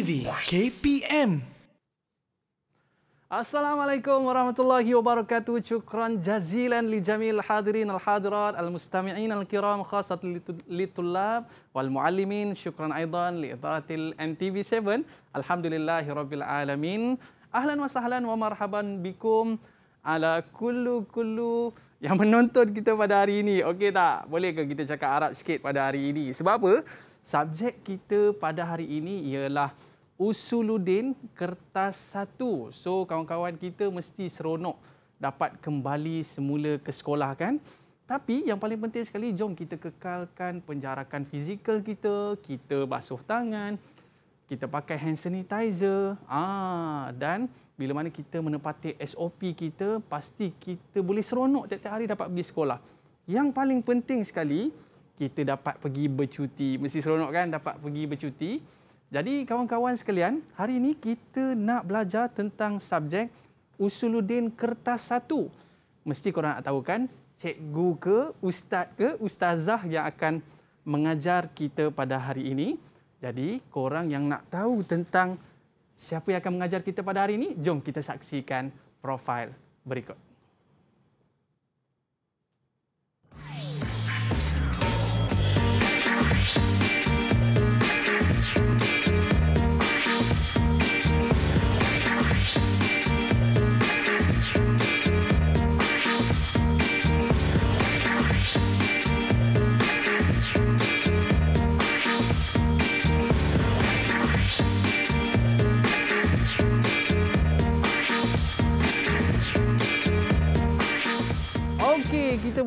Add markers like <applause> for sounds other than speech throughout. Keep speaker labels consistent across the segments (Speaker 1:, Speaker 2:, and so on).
Speaker 1: TV KPM. Assalamualaikum warahmatullahi wabarakatuh. Syukran jazilan li jamil hadirin al hadirat al mustamiin al kiram khasat li tulab wal muallimin. Syukran aidan li idaratil NTV7. Alhamdulillahirabbil alamin. Ahlan wa sahlan wa marhaban bikum ala kullu kullu yang menonton kita pada hari ini. Okey tak? Boleh kita cakap Arab sikit pada hari ini? Sebab apa? Subjek kita pada hari ini ialah Usuludin Kertas Satu. So, kawan-kawan kita mesti seronok dapat kembali semula ke sekolah kan? Tapi yang paling penting sekali, jom kita kekalkan penjarakan fizikal kita, kita basuh tangan, kita pakai hand sanitizer, ah dan bila mana kita menepati SOP kita, pasti kita boleh seronok tiap hari dapat pergi sekolah. Yang paling penting sekali, kita dapat pergi bercuti. Mesti seronok kan dapat pergi bercuti. Jadi kawan-kawan sekalian, hari ini kita nak belajar tentang subjek Usuluddin Kertas 1. Mesti korang nak tahu kan, cikgu ke, ustaz ke, ustazah yang akan mengajar kita pada hari ini. Jadi korang yang nak tahu tentang siapa yang akan mengajar kita pada hari ini, jom kita saksikan profil berikut.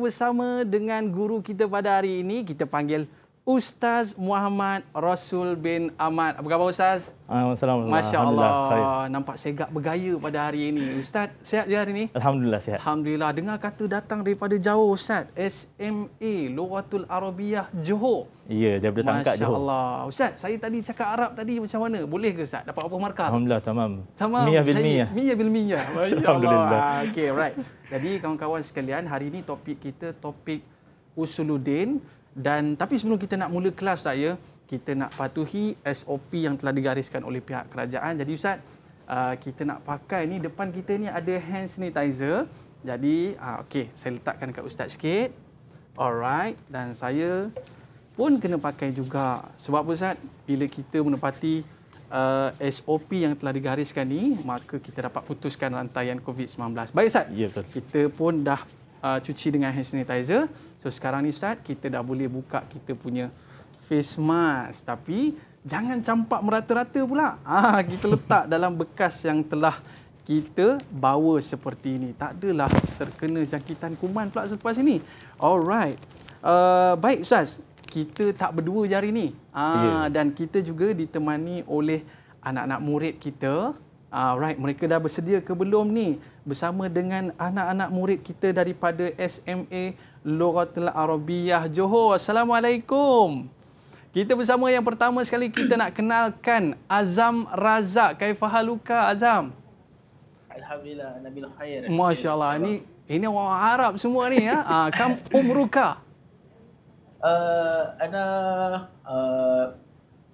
Speaker 1: bersama dengan guru kita pada hari ini. Kita panggil Ustaz Muhammad Rasul bin Ahmad. Apa khabar Ustaz?
Speaker 2: Assalamualaikum. Masya Allah.
Speaker 1: Nampak segak bergaya pada hari ini. Ustaz, sihat je hari ini?
Speaker 2: Alhamdulillah, sihat.
Speaker 1: Alhamdulillah. Dengar kata datang daripada jauh Ustaz. SMA, Luratul Arabiah Johor.
Speaker 2: Ya, daripada Tangkat Johor. Masya Allah.
Speaker 1: Ustaz, saya tadi cakap Arab tadi macam mana? Boleh ke Ustaz? Dapat apa markah?
Speaker 2: Alhamdulillah, tamam.
Speaker 1: Tamam. Mia bil Mia. Mia bil Mia. <laughs> Alhamdulillah. Okay, right. Jadi, kawan-kawan sekalian, hari ini topik kita topik Usuluddin. Dan tapi sebelum kita nak mula kelas saya, kita nak patuhi SOP yang telah digariskan oleh pihak kerajaan. Jadi Ustaz, uh, kita nak pakai ni depan kita ni ada hand sanitizer. Jadi, uh, okey, saya letakkan dekat Ustaz sikit. Alright, dan saya pun kena pakai juga. Sebab Ustaz, bila kita menepati Uh, SOP yang telah digariskan ni maka kita dapat putuskan rantaian COVID-19. Baik Ustaz. Ya, Kita pun dah uh, cuci dengan hand sanitizer. So sekarang ni Ustaz, kita dah boleh buka kita punya face mask. Tapi jangan campak merata-rata pula. Ah, kita letak dalam bekas yang telah kita bawa seperti ini. Tak adalah terkena jangkitan kuman pula selepas ini. Alright. Uh, baik Ustaz, kita tak berdua je hari ni. Ah, yeah. Dan kita juga ditemani oleh anak-anak murid kita. Ah, alright, mereka dah bersedia ke belum ni bersama dengan anak-anak murid kita daripada SMA Lughatul Arabiyah Johor. Assalamualaikum. Kita bersama yang pertama sekali kita nak kenalkan Azam Razak Kaifahaluka Azam. Alhamdulillah Nabil Khair. Masya-Allah ni ini orang Arab semua ni ya. Ah, kam umruka. Uh, ana uh,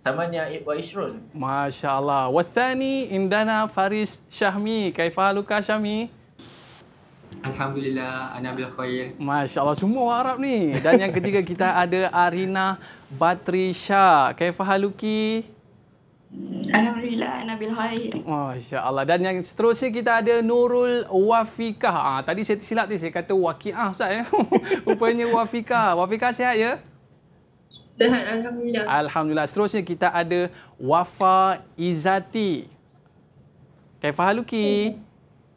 Speaker 1: samanya Ibu Aishrul. Masya Allah. Wathani Indana Faris Syahmi. Kaifah Luka Syahmi? Alhamdulillah. Ana bil khair. Masya Allah. Semua Arab ni. Dan yang ketiga kita ada Arina Batri Shah. Haluki? Alhamdulillah. Ana bil khair. Masya Allah. Dan yang seterusnya kita ada Nurul Wafiqah. Ah, tadi saya silap tu. Saya kata Wakiah Ustaz. Ya. <laughs> Rupanya Wafiqah. Wafiqah sihat ya?
Speaker 2: Sehat alhamdulillah.
Speaker 1: Alhamdulillah. Seterusnya kita ada Wafa Izati. Kaifa haluki?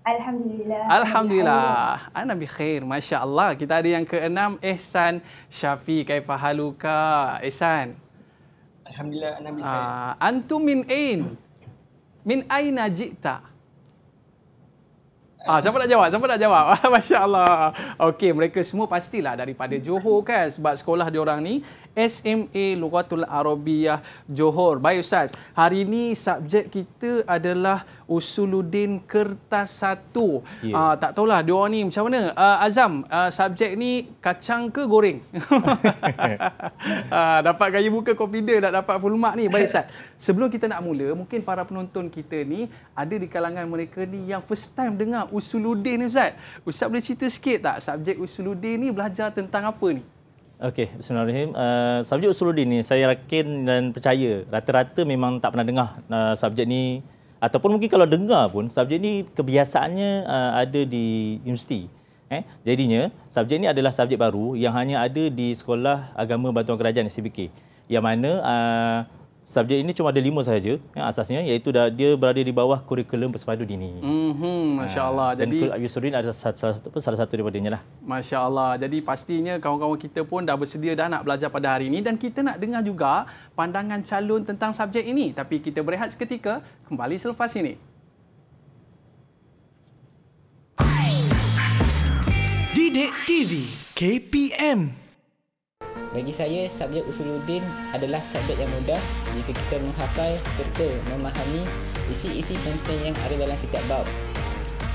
Speaker 1: Alhamdulillah. Alhamdulillah. Ana bi khair. Masya-Allah. Kita ada yang keenam Ehsan Syafi. Kaifa haluka? Ihsan. Alhamdulillah ana bi khair. Uh, antum min ain? Min aina jita? Ah, ah. siapa nak jawab? Siapa nak jawab? <laughs> Masya-Allah. Okey, mereka semua pastilah daripada Johor kan sebab sekolah diorang ni SMA Lughatul Arabiyah Johor. Baik Ustaz, hari ini subjek kita adalah Usuluddin Kertas 1. Yeah. Uh, tak tahulah dia ni macam mana. Uh, Azam, uh, subjek ni kacang ke goreng? uh, <laughs> dapat gaya kopi confident nak dapat full mark ni. Baik Ustaz, sebelum kita nak mula, mungkin para penonton kita ni ada di kalangan mereka ni yang first time dengar Usuluddin ni Ustaz. Ustaz boleh cerita sikit tak subjek Usuluddin ni belajar tentang apa ni?
Speaker 2: Okey, bismillahirrahmanirrahim. Uh, eh, subjek usuluddin ni saya yakin dan percaya rata-rata memang tak pernah dengar uh, eh, subjek ni ataupun mungkin kalau dengar pun subjek ni kebiasaannya uh, ada di universiti. Eh, jadinya subjek ni adalah subjek baru yang hanya ada di sekolah agama bantuan kerajaan SPK. Yang mana uh, subjek ini cuma ada lima sahaja yang asasnya iaitu dah, dia berada di bawah kurikulum bersepadu dini.
Speaker 1: Mhm ah, masya-Allah ha, jadi Kul
Speaker 2: Yusrin adalah salah, salah satu salah satu daripadanya lah.
Speaker 1: Masya-Allah. Jadi pastinya kawan-kawan kita pun dah bersedia dah nak belajar pada hari ini dan kita nak dengar juga pandangan calon tentang subjek ini tapi kita berehat seketika kembali selepas ini. Didik TV KPM bagi saya, subjek Usuluddin adalah
Speaker 2: subjek yang mudah jika kita menghafal serta memahami isi-isi penting yang ada dalam setiap bab.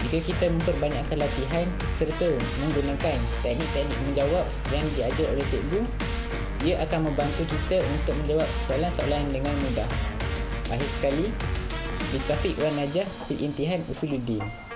Speaker 2: Jika kita memperbanyakkan latihan serta menggunakan teknik-teknik menjawab yang diajar oleh cikgu, ia akan membantu kita untuk menjawab soalan-soalan dengan mudah. Akhir sekali, di Taufiq Wan Najah, di Intihan Usuluddin.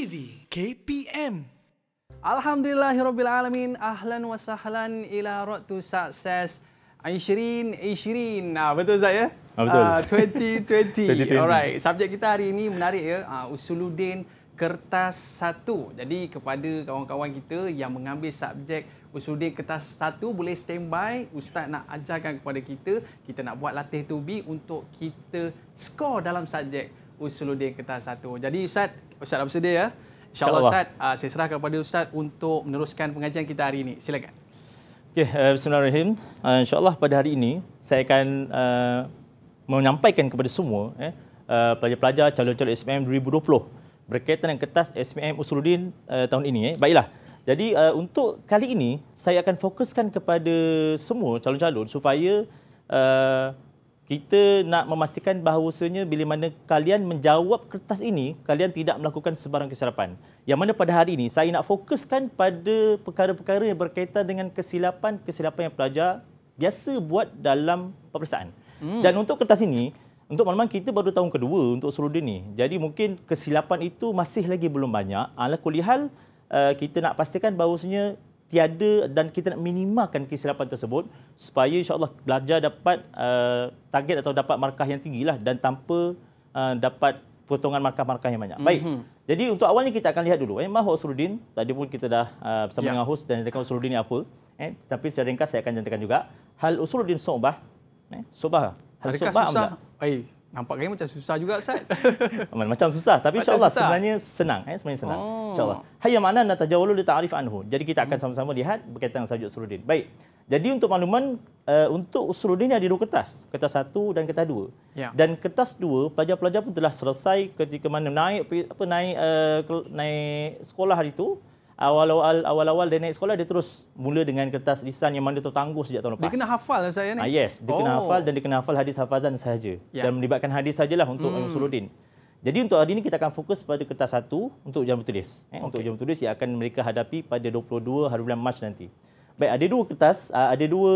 Speaker 1: TV KPM. Alhamdulillahirrabbilalamin. Ahlan wa sahlan ila road to success. Aishirin, Aishirin. Nah, betul tak ya? Ah, betul. Ah, <laughs> twenty twenty. Alright. Subjek kita hari ini menarik ya. Uh, ah, Usuludin Kertas Satu. Jadi kepada kawan-kawan kita yang mengambil subjek Usuludin Kertas Satu boleh standby. Ustaz nak ajarkan kepada kita. Kita nak buat latih tubi untuk kita score dalam subjek Usuludin Kertas Satu. Jadi Ustaz, Ustaz dah bersedia ya. InsyaAllah Ustaz, uh, saya serahkan kepada Ustaz untuk meneruskan pengajian kita hari ini. Silakan.
Speaker 2: Okay, uh, eh, Bismillahirrahmanirrahim. Uh, InsyaAllah pada hari ini, saya akan uh, menyampaikan kepada semua eh, uh, pelajar-pelajar calon-calon SPM 2020 berkaitan dengan kertas SPM Usuluddin uh, tahun ini. Eh. Baiklah. Jadi uh, untuk kali ini, saya akan fokuskan kepada semua calon-calon supaya uh, kita nak memastikan bahawasanya bila mana kalian menjawab kertas ini, kalian tidak melakukan sebarang kesilapan. Yang mana pada hari ini saya nak fokuskan pada perkara-perkara yang berkaitan dengan kesilapan-kesilapan yang pelajar biasa buat dalam peperiksaan. Hmm. Dan untuk kertas ini, untuk malam kita baru tahun kedua untuk seluruh dunia ni. Jadi mungkin kesilapan itu masih lagi belum banyak. Alah kulihal, eh, kita nak pastikan bahawasanya tiada dan kita nak minimalkan kesilapan tersebut supaya insyaAllah belajar dapat uh, target atau dapat markah yang tinggi lah dan tanpa uh, dapat potongan markah-markah yang banyak. Mm-hmm. Baik. Jadi untuk awalnya kita akan lihat dulu. Eh, Mahu Suruddin, tadi pun kita dah uh, bersama yeah. dengan host dan nyatakan Suruddin ni apa. Eh, tapi secara ringkas saya akan nyatakan juga. Hal Usuluddin Sobah. Eh, Sobah. Hal Sobah susah? Amda.
Speaker 1: Nampaknya macam susah juga Ustaz.
Speaker 2: <laughs> macam susah tapi insya-Allah sebenarnya senang eh sebenarnya senang. Oh. Insya-Allah. Hayya mana nata tajawwalu li ta'rif anhu. Jadi kita akan hmm. sama-sama lihat berkaitan dengan sajud Baik. Jadi untuk makluman uh, untuk usuluddin ada dua kertas, kertas satu dan kertas dua. Ya. Dan kertas dua pelajar-pelajar pun telah selesai ketika mana naik apa naik uh, naik sekolah hari itu awal-awal awal-awal dia naik sekolah dia terus mula dengan kertas lisan yang mana tertangguh sejak tahun lepas. Dia
Speaker 1: kena hafal lah saya ni. Ah, yes, dia oh. kena hafal dan
Speaker 2: dia kena hafal hadis hafazan saja ya. dan melibatkan hadis sajalah untuk hmm. Usuluddin. Jadi untuk hari ini kita akan fokus pada kertas satu untuk jam tulis. Eh, okay. Untuk jam tulis yang akan mereka hadapi pada 22 hari bulan Mac nanti. Baik, ada dua kertas, ah, ada dua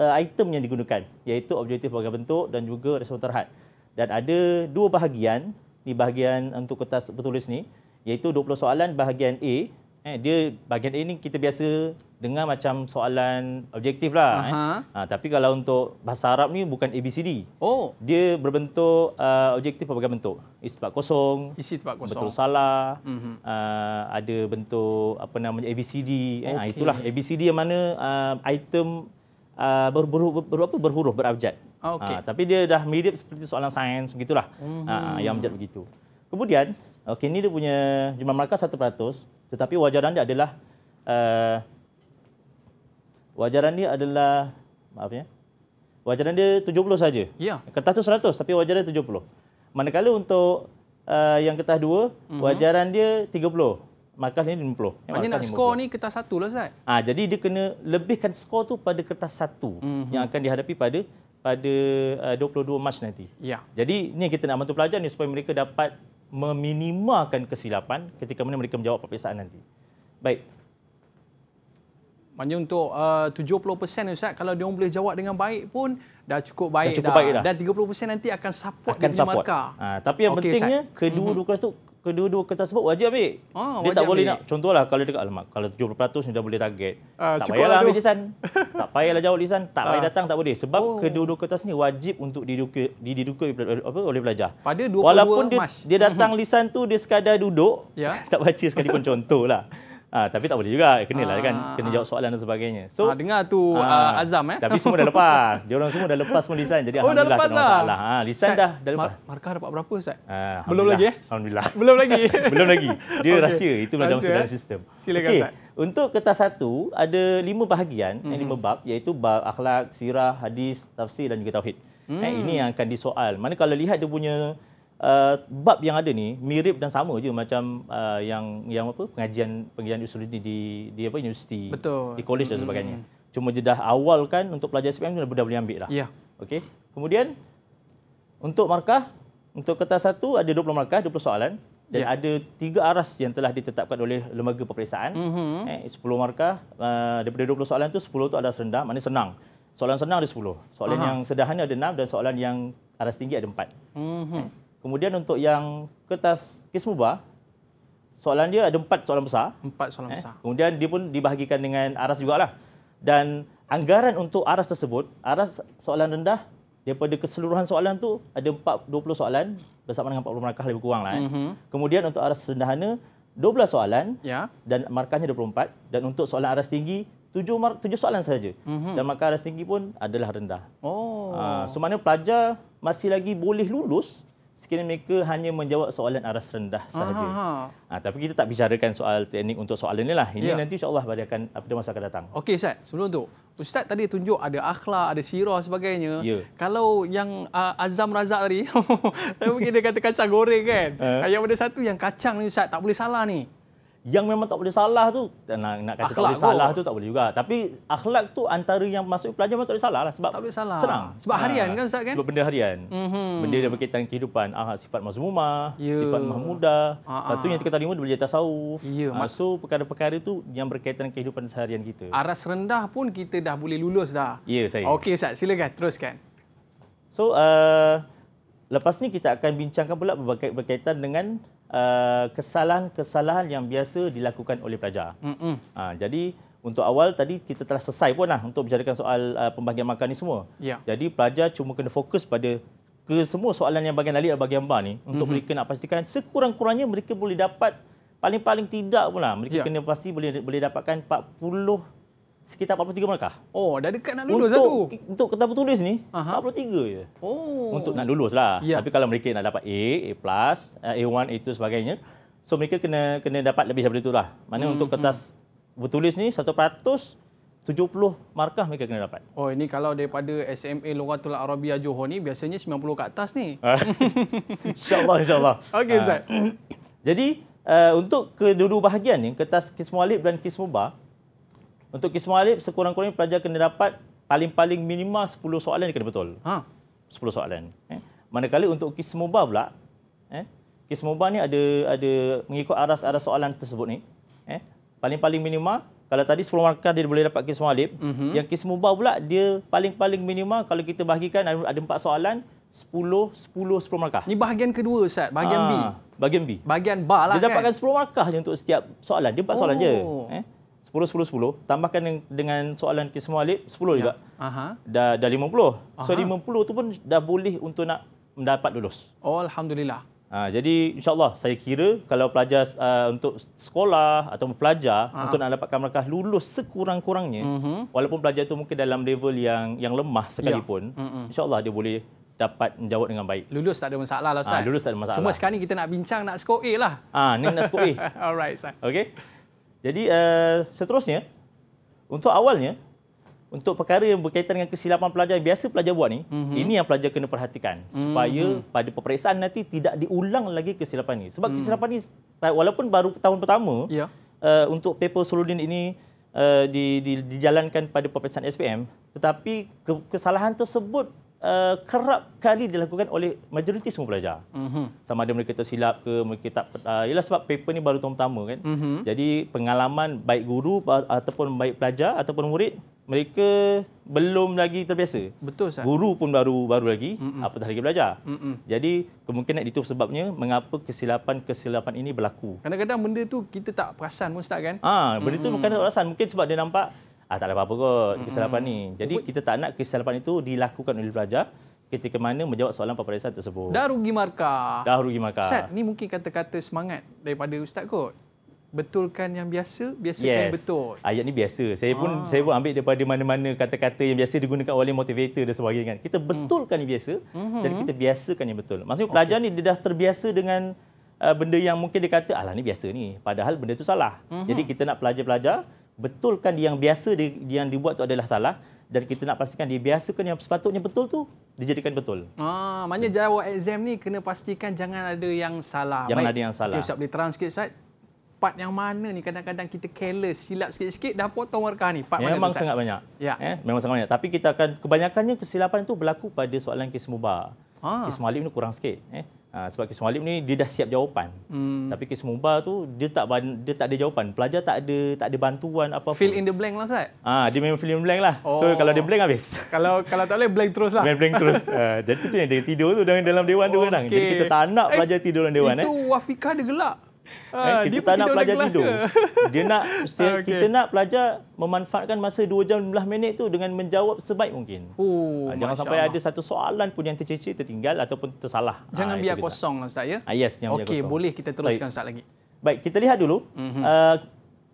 Speaker 2: ah, item yang digunakan iaitu objektif bagi bentuk dan juga respon terhad. Dan ada dua bahagian ni bahagian untuk kertas bertulis ni iaitu 20 soalan bahagian A Eh, dia bagian ini kita biasa dengar macam soalan objektif lah. Eh. Ha, tapi kalau untuk bahasa Arab ni bukan ABCD. Oh. Dia berbentuk uh, objektif pelbagai bentuk. Isi tempat kosong. Isi tempat kosong. Betul salah. Mm-hmm. Uh, ada bentuk apa namanya ABCD. Eh. Okay. Ha, itulah ABCD yang mana uh, item uh, berhuruf ber, ber, ber, berhuruf berabjad. Okay. Ha, tapi dia dah mirip seperti soalan sains begitulah. Mm-hmm. Ha, yang abjad begitu. Kemudian Okey, ini dia punya jumlah markah 1%, tetapi wajaran dia adalah uh, wajaran dia adalah maaf ya. Wajaran dia 70 saja. Ya. Kertas tu 100 tapi wajaran 70. Manakala untuk uh, yang kertas 2, uh-huh. Mhm. wajaran dia 30. Markah ini 50. Maknanya nak 50. skor
Speaker 1: ni kertas 1 lah Ustaz.
Speaker 2: Ah, jadi dia kena lebihkan skor tu pada kertas 1 uh-huh. Mhm. yang akan dihadapi pada pada eh, uh, 22 Mac nanti. Ya. Jadi ni kita nak bantu pelajar ni supaya mereka dapat meminimalkan kesilapan ketika mana mereka menjawab perpisahan nanti. Baik.
Speaker 1: Maknanya untuk uh, 70% Ustaz, kalau dia boleh jawab dengan baik pun dah cukup baik dah. Cukup dah. Baik dah. Dan 30% nanti akan support akan dia punya markah. Ha, tapi yang okay, pentingnya, kedua-dua mm-hmm.
Speaker 2: kelas tu kedua-dua kertas sebut wajib ambil.
Speaker 1: ah, dia tak ambil. boleh nak.
Speaker 2: Contohlah kalau dekat alamat, kalau 70% ni dah boleh target. Ah, tak payahlah lah ambil lisan. <laughs> tak payahlah jauh lisan, tak ah. payah datang tak boleh. Sebab oh. kedua-dua kertas ni wajib untuk diduka diduka apa oleh pelajar. Pada 22 Walaupun dia, dia datang lisan tu dia sekadar duduk, ya. <laughs> tak baca sekali pun contohlah. Ah, tapi tak boleh juga. Kenalah kan. ah, kan. Kena ah. jawab soalan dan sebagainya. So, ah, dengar tu ah, ah, Azam eh. Tapi semua dah lepas. Dia orang semua dah lepas semua lisan. Jadi oh, Alhamdulillah dah lepas lah. Ha, lisan Syed, dah, dah lepas.
Speaker 1: markah dapat berapa Ustaz?
Speaker 2: Ah, Belum lagi eh? Alhamdulillah. <laughs> Belum lagi? <laughs> Belum lagi. Dia okay. rahsia. Itu dalam eh? sistem. Silakan okay. Ustaz. Untuk kertas satu, ada lima bahagian, mm-hmm. lima mhm. bab, iaitu bab akhlak, sirah, hadis, tafsir dan juga tauhid. Mm. Eh, hmm. ini yang akan disoal. Mana kalau lihat dia punya uh, bab yang ada ni mirip dan sama je macam uh, yang yang apa pengajian pengajian usuluddin di di apa universiti Betul. di college dan sebagainya. Mm-hmm. Cuma je dah awal kan untuk pelajar SPM tu dah boleh ambil dah. Yeah. Okey. Kemudian untuk markah untuk kertas satu ada 20 markah 20 soalan dan yeah. ada tiga aras yang telah ditetapkan oleh lembaga peperiksaan. Mm-hmm. Eh, 10 markah uh, daripada 20 soalan tu 10 tu ada rendah maknanya senang. Soalan senang ada 10. Soalan Aha. yang sederhana ada 6 dan soalan yang aras tinggi ada 4. Mm-hmm. Eh. Kemudian untuk yang kertas kes mubah, soalan dia ada empat soalan besar. Empat soalan eh. besar. Kemudian dia pun dibahagikan dengan aras juga lah, Dan anggaran untuk aras tersebut, aras soalan rendah, daripada keseluruhan soalan tu ada 20 soalan bersama dengan 40 markah lebih kurang. Lah, eh. mm-hmm. Kemudian untuk aras sederhana, 12 soalan ya. dan markahnya 24. Dan untuk soalan aras tinggi, tujuh mark, 7 soalan saja mm-hmm. Dan markah aras tinggi pun adalah rendah.
Speaker 1: Oh. Ha, so,
Speaker 2: mana pelajar masih lagi boleh lulus sekiranya mereka hanya menjawab soalan aras rendah sahaja. Ha, ah, tapi kita tak bicarakan soal teknik untuk soalan ini lah. Ini ya. nanti Insyaallah pada akan apa masa akan datang.
Speaker 1: Okey Ustaz, sebelum tu Ustaz tadi tunjuk ada akhlak, ada sirah sebagainya. Ya. Kalau yang uh, Azam Razak tadi, <laughs> mungkin dia kata kacang goreng kan. Uh. Yang ada satu yang kacang ni Ustaz, tak boleh salah ni yang memang tak boleh salah tu
Speaker 2: nak, nak kata akhlak tak boleh pun. salah tu tak boleh juga tapi akhlak tu antara yang masuk pelajar memang tak boleh salah lah sebab tak
Speaker 1: boleh salah senang sebab ha. harian kan ustaz kan
Speaker 2: sebab benda harian
Speaker 1: mm-hmm. benda
Speaker 2: yang berkaitan kehidupan ah, sifat mazmumah yeah. sifat mahmuda ah, ah. satu yang kita lima boleh jadi tasawuf yeah, ya, ha, so perkara-perkara tu yang berkaitan kehidupan seharian kita
Speaker 1: aras rendah pun kita dah boleh lulus dah ya
Speaker 2: yeah, saya okey ustaz
Speaker 1: silakan teruskan
Speaker 2: so uh, lepas ni kita akan bincangkan pula berkaitan dengan Uh, kesalahan-kesalahan yang biasa dilakukan oleh pelajar. Mm-hmm. Ha, jadi untuk awal tadi kita telah selesai pun lah untuk bicarakan soal uh, pembahagian markah ni semua. Yeah. Jadi pelajar cuma kena fokus pada ke semua soalan yang bahagian Ali dan bahagian Ba ni untuk mm-hmm. mereka nak pastikan sekurang-kurangnya mereka boleh dapat paling-paling tidak pun lah. Mereka yeah. kena pasti boleh boleh dapatkan 40 sekitar 43 markah. Oh, dah dekat nak lulus untuk, lah tu. Untuk kertas bertulis ni, Aha. 43 je. Oh. Untuk nak lulus lah. Yeah. Tapi kalau mereka nak dapat A, A+, plus, A1, eh, A2 sebagainya, so mereka kena kena dapat lebih daripada itulah. Mana hmm, untuk kertas hmm. bertulis ni, 100%, 70 markah mereka kena dapat.
Speaker 1: Oh, ini kalau daripada SMA Lughatul Arabia Johor ni, biasanya 90 ke atas ni.
Speaker 2: <laughs> InsyaAllah, insyaAllah. Okey, Ustaz. Ah. <coughs> Jadi, uh, untuk kedua-dua
Speaker 1: bahagian ni, kertas Kismu Alib dan
Speaker 2: Kismu Bar, untuk Kismah Alip, sekurang-kurangnya pelajar kena dapat paling-paling minima 10 soalan kena betul. Ha? 10 soalan. Eh? Manakala untuk Kismubah pula, eh? Kismubah ni ada ada mengikut aras-aras soalan tersebut ni. Eh? Paling-paling minima, kalau tadi 10 markah dia boleh dapat Kismah Alip. Mm-hmm. Yang Kismubah pula, dia paling-paling minima kalau kita bahagikan ada, ada 4 soalan, 10, 10, 10 markah. Ini bahagian kedua, Ustaz. Bahagian ha, B. Bahagian B. Bahagian bar lah dia kan. dapatkan 10 markah je untuk setiap soalan. Dia 4 oh. soalan je. Eh? 10 10 10 tambahkan dengan soalan kismu alif 10 juga. Aha. Dah dah 50. So Aha. 50 tu pun dah boleh untuk nak mendapat lulus. Oh alhamdulillah. Ha, jadi insyaallah saya kira kalau pelajar uh, untuk sekolah atau pelajar Aha. untuk nak dapatkan mereka lulus sekurang-kurangnya mm -hmm. walaupun pelajar tu mungkin dalam level yang yang lemah sekalipun ya. mm -hmm. insyaallah dia boleh dapat menjawab dengan baik. Lulus tak ada masalah lah ha, ustaz. Ha, lulus tak ada masalah. Cuma lah.
Speaker 1: sekarang ni kita nak bincang nak score A lah. Ah ha, ni nak score A. <laughs> Alright ustaz.
Speaker 2: Okey. Jadi uh, seterusnya untuk awalnya untuk perkara yang berkaitan dengan kesilapan pelajar yang biasa pelajar buat ni, mm-hmm. ini yang pelajar kena perhatikan mm-hmm. supaya pada peperiksaan nanti tidak diulang lagi kesilapan ini. Sebab mm. kesilapan ini walaupun baru tahun pertama yeah. Ya. uh, untuk paper solution ini uh, di, di, dijalankan pada peperiksaan SPM, tetapi ke, kesalahan tersebut uh, kerap kali dilakukan oleh majoriti semua pelajar. Mm-hmm. Sama ada mereka tersilap ke mereka tak uh, ialah sebab paper ni baru tahun pertama kan. Mm-hmm. Jadi pengalaman baik guru ataupun baik pelajar ataupun murid mereka belum lagi terbiasa.
Speaker 1: Betul sah. Guru
Speaker 2: pun baru baru lagi Mm-mm. apatah lagi belajar. Mm-mm. Jadi kemungkinan itu sebabnya mengapa kesilapan-kesilapan ini berlaku.
Speaker 1: Kadang-kadang benda tu kita tak perasan pun ustaz kan? Ah, benda Mm-mm. tu mhm. bukan tak perasan, mungkin sebab dia nampak
Speaker 2: ah, tak ada apa-apa kot mm-hmm. ni. Jadi kita tak nak kesilapan itu dilakukan oleh pelajar ketika mana menjawab soalan peperiksaan tersebut. Dah
Speaker 1: rugi markah. Dah
Speaker 2: rugi markah. Ustaz,
Speaker 1: ni mungkin kata-kata semangat daripada ustaz kot. Betulkan yang biasa, biasa yes. betul.
Speaker 2: Ayat ni biasa. Saya pun ah. saya pun ambil daripada mana-mana kata-kata yang biasa digunakan oleh motivator dan sebagainya kan. Kita mm. betulkan mm. yang biasa mm-hmm. dan kita biasakan yang betul. Maksudnya pelajar okay. ni dia dah terbiasa dengan uh, benda yang mungkin dia kata alah ni biasa ni padahal benda tu salah. Mm-hmm. Jadi kita nak pelajar-pelajar betulkan dia yang biasa dia, dia yang dibuat tu adalah salah dan kita nak pastikan dia biasakan yang sepatutnya betul tu dijadikan betul.
Speaker 1: Ah, maknanya jawab exam ni kena pastikan jangan ada yang salah. Jangan Baik. ada yang salah. Okay, Ustaz boleh terang sikit Ustaz? Part yang mana ni kadang-kadang kita careless, silap sikit-sikit dah potong markah ni. Part memang mana tu, sangat banyak.
Speaker 2: Ya. Eh, memang sangat banyak. Tapi kita akan kebanyakannya kesilapan itu berlaku pada soalan kes mubah. Ah. Kes malim ni kurang sikit. Eh. Ha, sebab kes mualib ni dia dah siap jawapan. Hmm. Tapi kes mubah tu dia tak dia tak ada jawapan. Pelajar tak ada tak ada bantuan apa apa. Fill in the blank lah Ustaz. Ah ha, dia memang fill in blank lah. Oh. So kalau dia blank habis. <laughs> Kalau kalau tak boleh
Speaker 1: blank terus lah. Main blank terus. <laughs>
Speaker 2: Ah dan tu yang dia tidur tu dalam dewan tu kan. Okay. Jadi kita tak nak eh, pelajar eh, tidur dalam dewan itu eh. Itu
Speaker 1: wafika dia gelak. Ha, kita tak nak pelajar tidur. Ke?
Speaker 2: <laughs> Dia nak ha, ah, okay. kita nak pelajar memanfaatkan masa 2 jam 15 minit tu dengan menjawab sebaik mungkin. Oh, ha, jangan sampai Allah. ada satu soalan pun yang tercecer tertinggal ataupun tersalah. Jangan ha, biar kosong Ustaz ya. Ha, yes, jangan okay, biar kosong. Okey, boleh kita teruskan baik. Ustaz lagi. Baik, kita lihat dulu. Mm-hmm. Uh,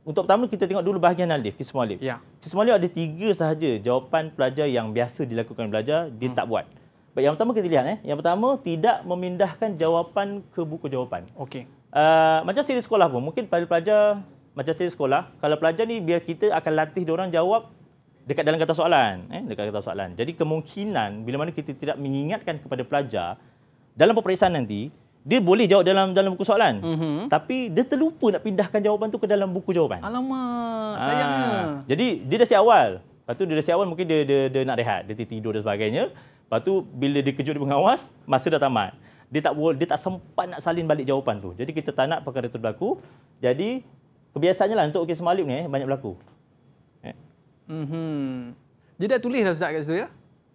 Speaker 2: untuk pertama kita tengok dulu bahagian alif, kismu alif. Ya. Kismu alif ada tiga sahaja jawapan pelajar yang biasa dilakukan pelajar, dia hmm. tak buat. Baik, yang pertama kita lihat. Eh. Yang pertama, tidak memindahkan jawapan ke buku jawapan. Okey. Ah, macam siri sekolah pun mungkin pelajar macam siri sekolah, kalau pelajar ni biar kita akan latih orang jawab dekat dalam kata soalan. Eh, dekat kata soalan. Jadi kemungkinan bila mana kita tidak mengingatkan kepada pelajar dalam peperiksaan nanti, dia boleh jawab dalam dalam buku soalan. Mm-hmm. Tapi dia terlupa nak pindahkan jawapan tu ke dalam buku jawapan.
Speaker 1: Alamak, ah, sayangnya.
Speaker 2: jadi dia dah siap awal. Lepas tu dia dah siap awal mungkin dia, dia, dia nak rehat. Dia tidur dan sebagainya. Lepas tu bila dia kejut di pengawas, masa dah tamat dia tak dia tak sempat nak salin balik jawapan tu. Jadi kita tak nak perkara itu berlaku. Jadi kebiasaannya lah untuk kes malib ni eh, banyak berlaku. Eh.
Speaker 1: Mm -hmm. Dia dah tulis dah Ustaz kat saya?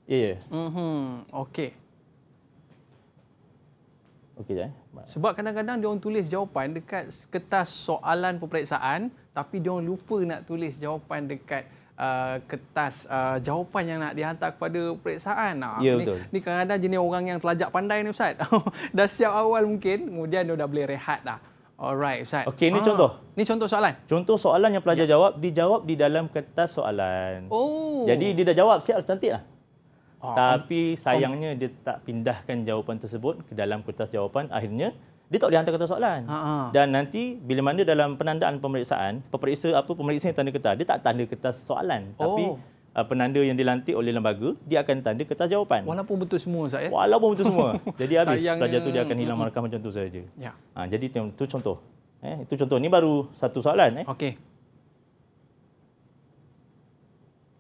Speaker 1: Ya, ya. ya. Mhm. Okey. Okey, eh. Sebab kadang-kadang dia orang tulis jawapan dekat kertas soalan peperiksaan tapi dia orang lupa nak tulis jawapan dekat uh, kertas uh, jawapan yang nak dihantar kepada periksaan. Ha, ya, betul. Ni kadang-kadang jenis orang yang telajak pandai ni Ustaz. <laughs> dah siap awal mungkin, kemudian dia dah boleh rehat dah. Alright Ustaz. Okey, ni ha. contoh.
Speaker 2: Ni contoh soalan. Contoh soalan yang pelajar ya. jawab, dijawab di dalam kertas soalan.
Speaker 1: Oh. Jadi
Speaker 2: dia dah jawab siap cantik lah. Ah, Tapi sayangnya om. dia tak pindahkan jawapan tersebut ke dalam kertas jawapan. Akhirnya dia tak boleh hantar kata soalan. Ha, ha. Dan nanti bila mana dalam penandaan pemeriksaan, peperiksa apa pemeriksa yang tanda kertas, dia tak tanda kertas soalan. Oh. Tapi uh, penanda yang dilantik oleh lembaga, dia akan tanda kertas jawapan. Walaupun betul semua Ustaz ya? Walaupun betul semua. <laughs> jadi habis Sayang... pelajar tu dia akan hilang markah macam tu saja. Ya. Ha, jadi itu contoh. Eh, itu contoh. Ini baru satu soalan. Eh. Okey.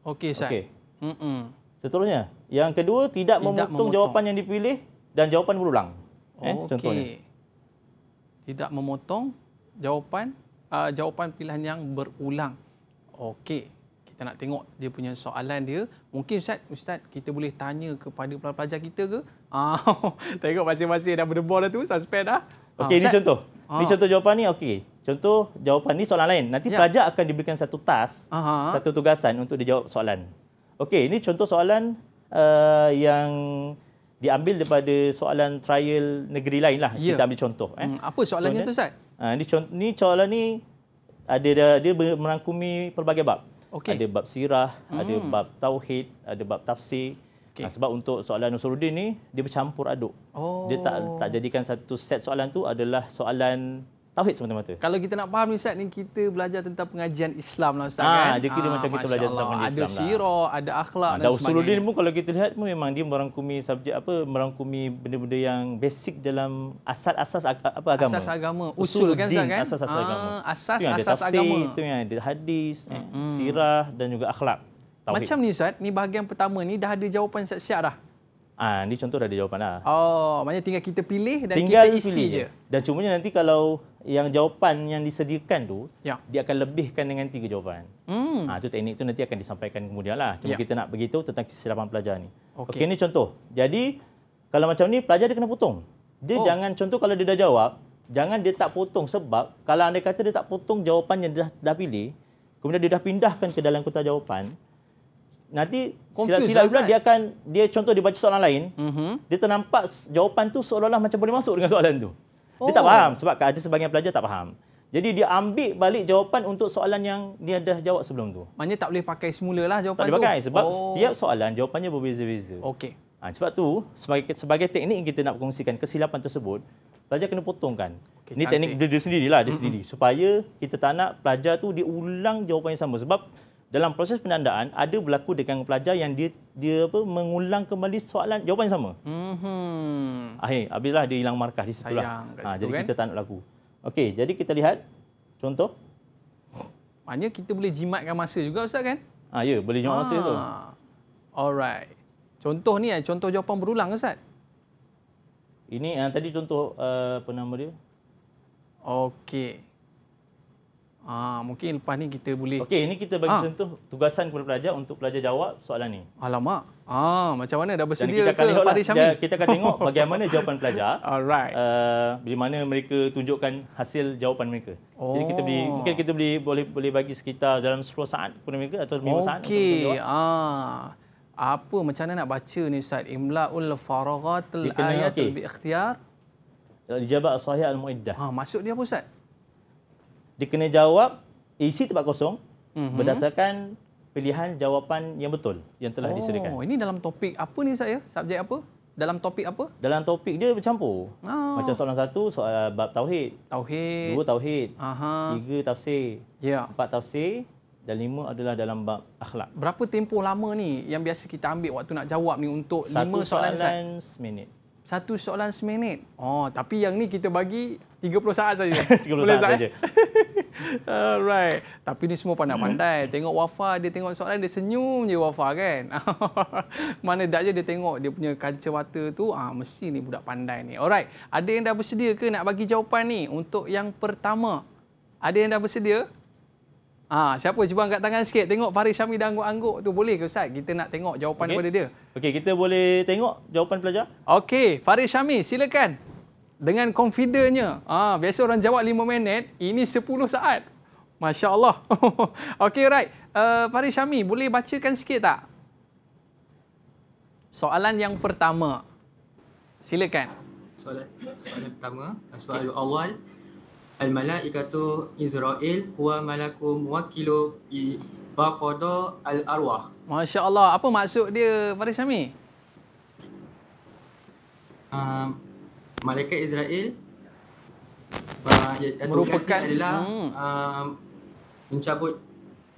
Speaker 1: Okey Ustaz. Okay.
Speaker 2: Seterusnya, yang kedua tidak, tidak memotong, memotong jawapan yang dipilih dan jawapan berulang. Eh, okay. contohnya
Speaker 1: tidak memotong jawapan uh, jawapan pilihan yang berulang. Okey, kita nak tengok dia punya soalan dia. Mungkin Ustaz, Ustaz kita boleh tanya kepada pelajar pelajar kita ke? Ah, <laughs> tengok masing-masing dah berdebar dah tu, suspect dah. Ah, okey, ni contoh. Ah. Ni contoh
Speaker 2: jawapan ni, okey. Contoh jawapan ni soalan lain. Nanti ya. pelajar akan diberikan satu tas Aha. satu tugasan untuk dia jawab soalan. Okey, ini contoh soalan uh, yang diambil daripada soalan trial negeri lain lah. Ya. Kita ambil contoh. Eh. Hmm, apa soalannya tu, Ustaz? Ha, ni, ni soalan ni ada dia merangkumi pelbagai bab. Okay. Ada bab sirah, hmm. ada bab tauhid, ada bab tafsir. Okay. Ha, ah, sebab untuk soalan Nusruddin ni, dia bercampur aduk.
Speaker 1: Oh. Dia tak, tak
Speaker 2: jadikan satu set soalan tu adalah soalan tauhid
Speaker 1: semata-mata. Kalau kita nak faham ni Ustaz ni kita belajar tentang pengajian Islam lah Ustaz ha, kan. Ah, dia kira ha, macam kita belajar Allah, tentang Islam. Ada lah. sirah, ada akhlak ha, dan, dan sebagainya. pun kalau kita lihat
Speaker 2: memang dia merangkumi subjek apa merangkumi benda-benda yang basic dalam asas-asas apa agama. Asas agama, usul, kan, usul kan Ustaz kan? Asas-asas ha, agama. Asas-asas agama. Itu yang ada hadis,
Speaker 1: hmm. sirah dan juga akhlak. Tauhid. Macam ni Ustaz, ni bahagian pertama ni dah ada jawapan siap-siap dah.
Speaker 2: Ah, ini contoh dah ada jawapan lah.
Speaker 1: Oh, maknanya tinggal kita pilih dan tinggal kita isi pilih je.
Speaker 2: Dan cumanya nanti kalau yang jawapan yang disediakan tu, ya. dia akan lebihkan dengan tiga jawapan. Hmm. Ah, tu teknik tu nanti akan disampaikan kemudian lah. Cuma ya. kita nak begitu tentang kesilapan pelajar ni. Okey, okay, ini contoh. Jadi, kalau macam ni, pelajar dia kena potong. Dia oh. jangan, contoh kalau dia dah jawab, jangan dia tak potong sebab kalau anda kata dia tak potong jawapan yang dia dah, dah pilih, kemudian dia dah pindahkan ke dalam kotak jawapan, nanti sila-sila bulan lah dia akan dia contoh dia baca soalan lain uh-huh. dia ternampak jawapan tu seolah-olah macam boleh masuk dengan soalan tu oh. dia tak oh. faham sebab ada sebagian pelajar tak faham jadi dia ambil balik jawapan untuk soalan yang dia dah jawab sebelum tu maknanya tak boleh pakai semula lah jawapan tu tak boleh pakai sebab oh. setiap soalan jawapannya berbeza-beza okey ha, sebab tu sebagai sebagai teknik kita nak kongsikan kesilapan tersebut pelajar kena potongkan okay, ini cantik. teknik dia, sendiri lah dia mm-hmm. sendiri supaya kita tak nak pelajar tu diulang ulang jawapan yang sama sebab dalam proses penandaan ada berlaku dengan pelajar yang dia dia apa mengulang kembali soalan jawapan yang sama. Mhm. Akhir habislah dia hilang markah di situlah. Ha, jadi kan? kita tak nak berlaku. Okey, jadi kita lihat contoh. Maknanya kita
Speaker 1: boleh jimatkan masa juga ustaz kan? Ah ha, ya, boleh jimat ha. masa tu. Ah, alright. Contoh ni eh, contoh jawapan berulang ustaz. Ini yang tadi contoh uh, apa nama dia? Okey. Ah, mungkin lepas ni kita boleh.
Speaker 2: Okey, ini kita bagi ah. contoh tugasan kepada pelajar untuk pelajar jawab soalan ni.
Speaker 1: Alamak. Ah, macam mana dah bersedia kita ke Farid Syami? Kita akan tengok
Speaker 2: bagaimana jawapan pelajar. <laughs> Alright. Uh, bila mana mereka tunjukkan hasil jawapan mereka. Oh. Jadi kita boleh, mungkin kita boleh, boleh boleh bagi sekitar
Speaker 1: dalam 10 saat kepada mereka atau 5 okay. saat. Okey. Ah. Apa macam mana nak baca ni Ustaz? Imla'ul faragatul ayatul okay. bi ikhtiar. Eh, Dijabat sahih
Speaker 2: al-mu'iddah. Ha, maksud dia apa Ustaz? dia kena jawab isi tempat kosong mm-hmm. berdasarkan pilihan jawapan yang betul yang telah oh, disediakan. Oh, ini dalam topik apa
Speaker 1: ni saya? Subjek apa? Dalam topik apa?
Speaker 2: Dalam topik dia bercampur.
Speaker 1: Oh. Macam soalan
Speaker 2: satu soal bab tauhid. Tauhid. Dua tauhid. Aha. Tiga tafsir. Ya. Yeah. Empat tafsir
Speaker 1: dan lima adalah dalam bab akhlak. Berapa tempoh lama ni yang biasa kita ambil waktu nak jawab ni untuk satu lima soalan? Satu soalan seminit satu soalan seminit. Oh, tapi yang ni kita bagi 30 saat saja. 30 <laughs> Boleh saat saja. Eh? <laughs> Alright. Tapi ni semua pandai-pandai. Tengok Wafa, dia tengok soalan, dia senyum je Wafa kan. <laughs> Mana dah je dia tengok dia punya kaca mata tu, ah mesti ni budak pandai ni. Alright. Ada yang dah bersedia ke nak bagi jawapan ni untuk yang pertama? Ada yang dah bersedia? Ha, siapa cuba angkat tangan sikit tengok Faris Syami dah angguk-angguk tu boleh ke Ustaz? Kita nak tengok jawapan okay. daripada dia. Okey, kita boleh tengok jawapan pelajar. Okey, Faris Syami silakan. Dengan confidence-nya. Ha, biasa orang jawab 5 minit, ini 10 saat. Masya-Allah. <laughs> Okey, right. Uh, Faris Syami boleh bacakan sikit tak? Soalan yang pertama. Silakan. Soalan soalan pertama, soalan okay. awal Al-Malaikatu Izra'il huwa malakum wakilu bi baqada al-arwah. Masya Allah. Apa maksud dia, Farid Syami? Uh, Malaikat Izra'il uh, merupakan adalah hmm. uh, mencabut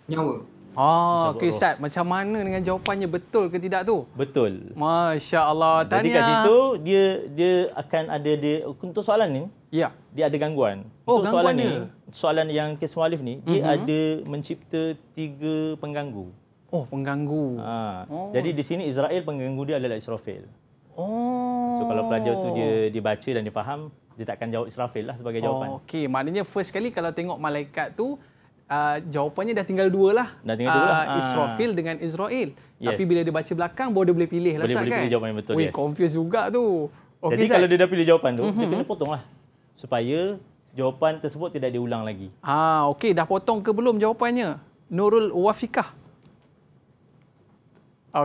Speaker 1: nyawa. Oh, ah, okay, Ustaz. Macam mana dengan jawapannya betul ke tidak tu? Betul. Masya Allah. Tahniah. Jadi kat situ, dia dia akan ada dia, untuk soalan ni,
Speaker 2: Ya. Dia ada gangguan. Oh, Untuk gangguan soalan ni, soalan yang kes mualif ni, uh -huh. dia mhm. ada mencipta tiga pengganggu. Oh, pengganggu. Ha. Oh. Jadi di sini Israel pengganggu dia
Speaker 1: adalah Israfil.
Speaker 2: Oh. So kalau pelajar tu dia
Speaker 1: dia dan dia faham, dia takkan jawab Israfil lah sebagai jawapan. Oh, Okey, maknanya first kali kalau tengok malaikat tu Uh, jawapannya dah tinggal dua lah. Dah tinggal dua lah. Uh, ha. Israfil ha. dengan Israel. Yes. Tapi bila dia baca belakang, boleh dia boleh pilih lah. Boleh, boleh kan? pilih jawapan yang betul, Wih, yes. confused juga tu. Okay, Jadi Zat. kalau dia dah pilih jawapan tu, mm -hmm. dia mhm. kena potong lah supaya jawapan tersebut tidak diulang lagi. Ha, okey dah potong ke belum jawapannya? Nurul Wafikah.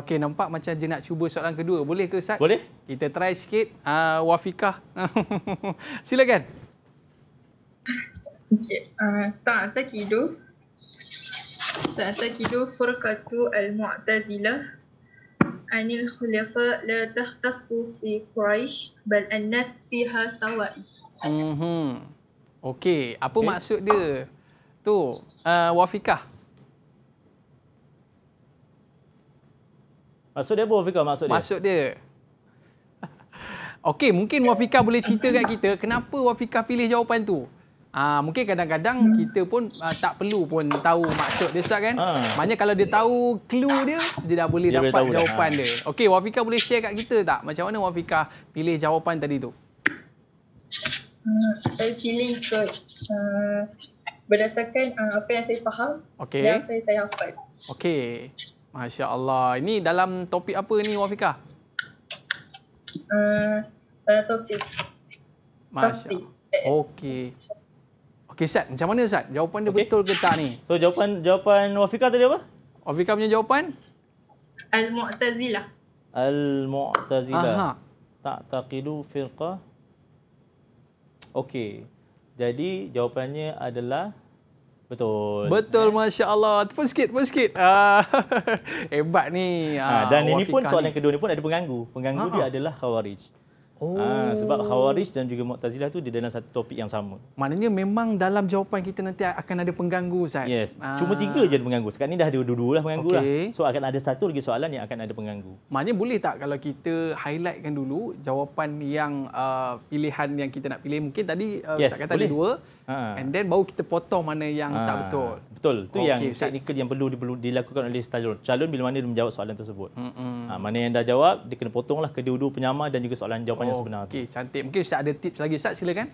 Speaker 1: Okey nampak macam dia nak cuba soalan kedua. Boleh ke Ustaz? Boleh. Kita try sikit uh, Wafikah. <laughs> Silakan. Okay. Uh, ha, tak tidur.
Speaker 2: Tak tak tidur. Furqatu al-mu'tazilah. Anil khulafa la tahtassu fi Quraish bal annas fiha sawa'i.
Speaker 1: Mm-hmm. Okey, apa okay. maksud dia? Tu, uh, Wafikah. Maksud dia apa Wafikah maksud dia? Maksud dia. <laughs> Okey, mungkin Wafikah boleh cerita kat kita kenapa Wafikah pilih jawapan tu. Ah mungkin kadang-kadang kita pun uh, tak perlu pun tahu maksud dia sudah kan. Ha. Maknanya kalau dia tahu clue dia, dia dah boleh dia dapat boleh jawapan dah. dia. Okey, Wafika boleh share kat kita tak macam mana Wafika pilih jawapan tadi tu? Hmm. saya pilih ikut uh, berdasarkan uh, apa yang saya faham okay. dan apa yang saya hafal. Okey. Masya Allah. Ini dalam topik apa ni Wafika?
Speaker 2: Uh, dalam topik. Masya
Speaker 1: Allah. Okey. Okey Ustaz, macam mana Ustaz? Jawapan dia okay. betul ke tak ni? So jawapan jawapan Wafika tadi apa? Wafika punya jawapan? Al-Mu'tazilah.
Speaker 2: Al-Mu'tazilah. Tak taqidu firqah Okey. Jadi jawapannya adalah betul.
Speaker 1: Betul eh? masya-Allah. Tepuk sikit, tepuk sikit. Ah, <laughs> hebat ni. Ah, dan ah, ini pun soalan ni.
Speaker 2: kedua ni pun ada pengganggu. Pengganggu ha dia adalah khawarij. Oh. Ha, sebab Khawarij dan juga Mu'tazilah tu di dalam satu topik yang sama. Maknanya memang dalam jawapan kita nanti akan ada pengganggu Ustaz. Yes. Ha. Cuma tiga je ada pengganggu. Sekarang ni dah ada dua-dua lah pengganggu okay. lah. So akan ada satu lagi soalan yang akan ada pengganggu.
Speaker 1: Maknanya boleh tak kalau kita highlightkan dulu jawapan yang uh, pilihan yang kita nak pilih. Mungkin tadi uh, yes, kata boleh. ada dua. Ha. And then baru kita potong mana yang ha. tak ah, betul.
Speaker 2: Betul. Itu okay, yang okay. teknikal yang perlu dilakukan oleh calon. Calon bila mana dia menjawab soalan tersebut.
Speaker 1: Ha,
Speaker 2: mana yang dah jawab, dia kena potonglah lah kedua-dua penyamar dan juga soalan jawapan jawapannya oh, sebenar. Okey, cantik. Mungkin Ustaz ada tips lagi. Ustaz, silakan.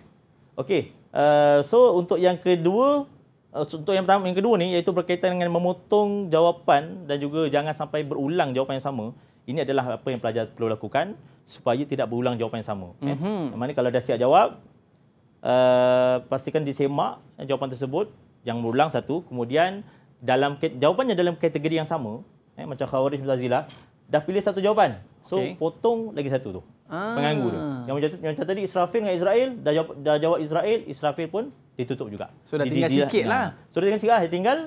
Speaker 2: Okey. Uh, so, untuk yang kedua, uh, untuk yang pertama, yang kedua ni iaitu berkaitan dengan memotong jawapan dan juga jangan sampai berulang jawapan yang sama. Ini adalah apa yang pelajar perlu lakukan supaya tidak berulang jawapan yang sama. Mm-hmm. Eh. Mhm. Maksudnya kalau dah siap jawab, uh, pastikan disemak jawapan tersebut. Yang berulang satu. Kemudian, dalam jawapannya dalam kategori yang sama, eh, macam Khawarij Muzazilah, dah pilih satu jawapan. So, okay. potong lagi satu tu penganggur. Ah. Yang macam, yang macam tadi Israfil dengan Israel dah jawab, dah jawab Israel, Israfil pun ditutup juga. So dah tinggal sikit lah. So dah tinggal sikit lah. tinggal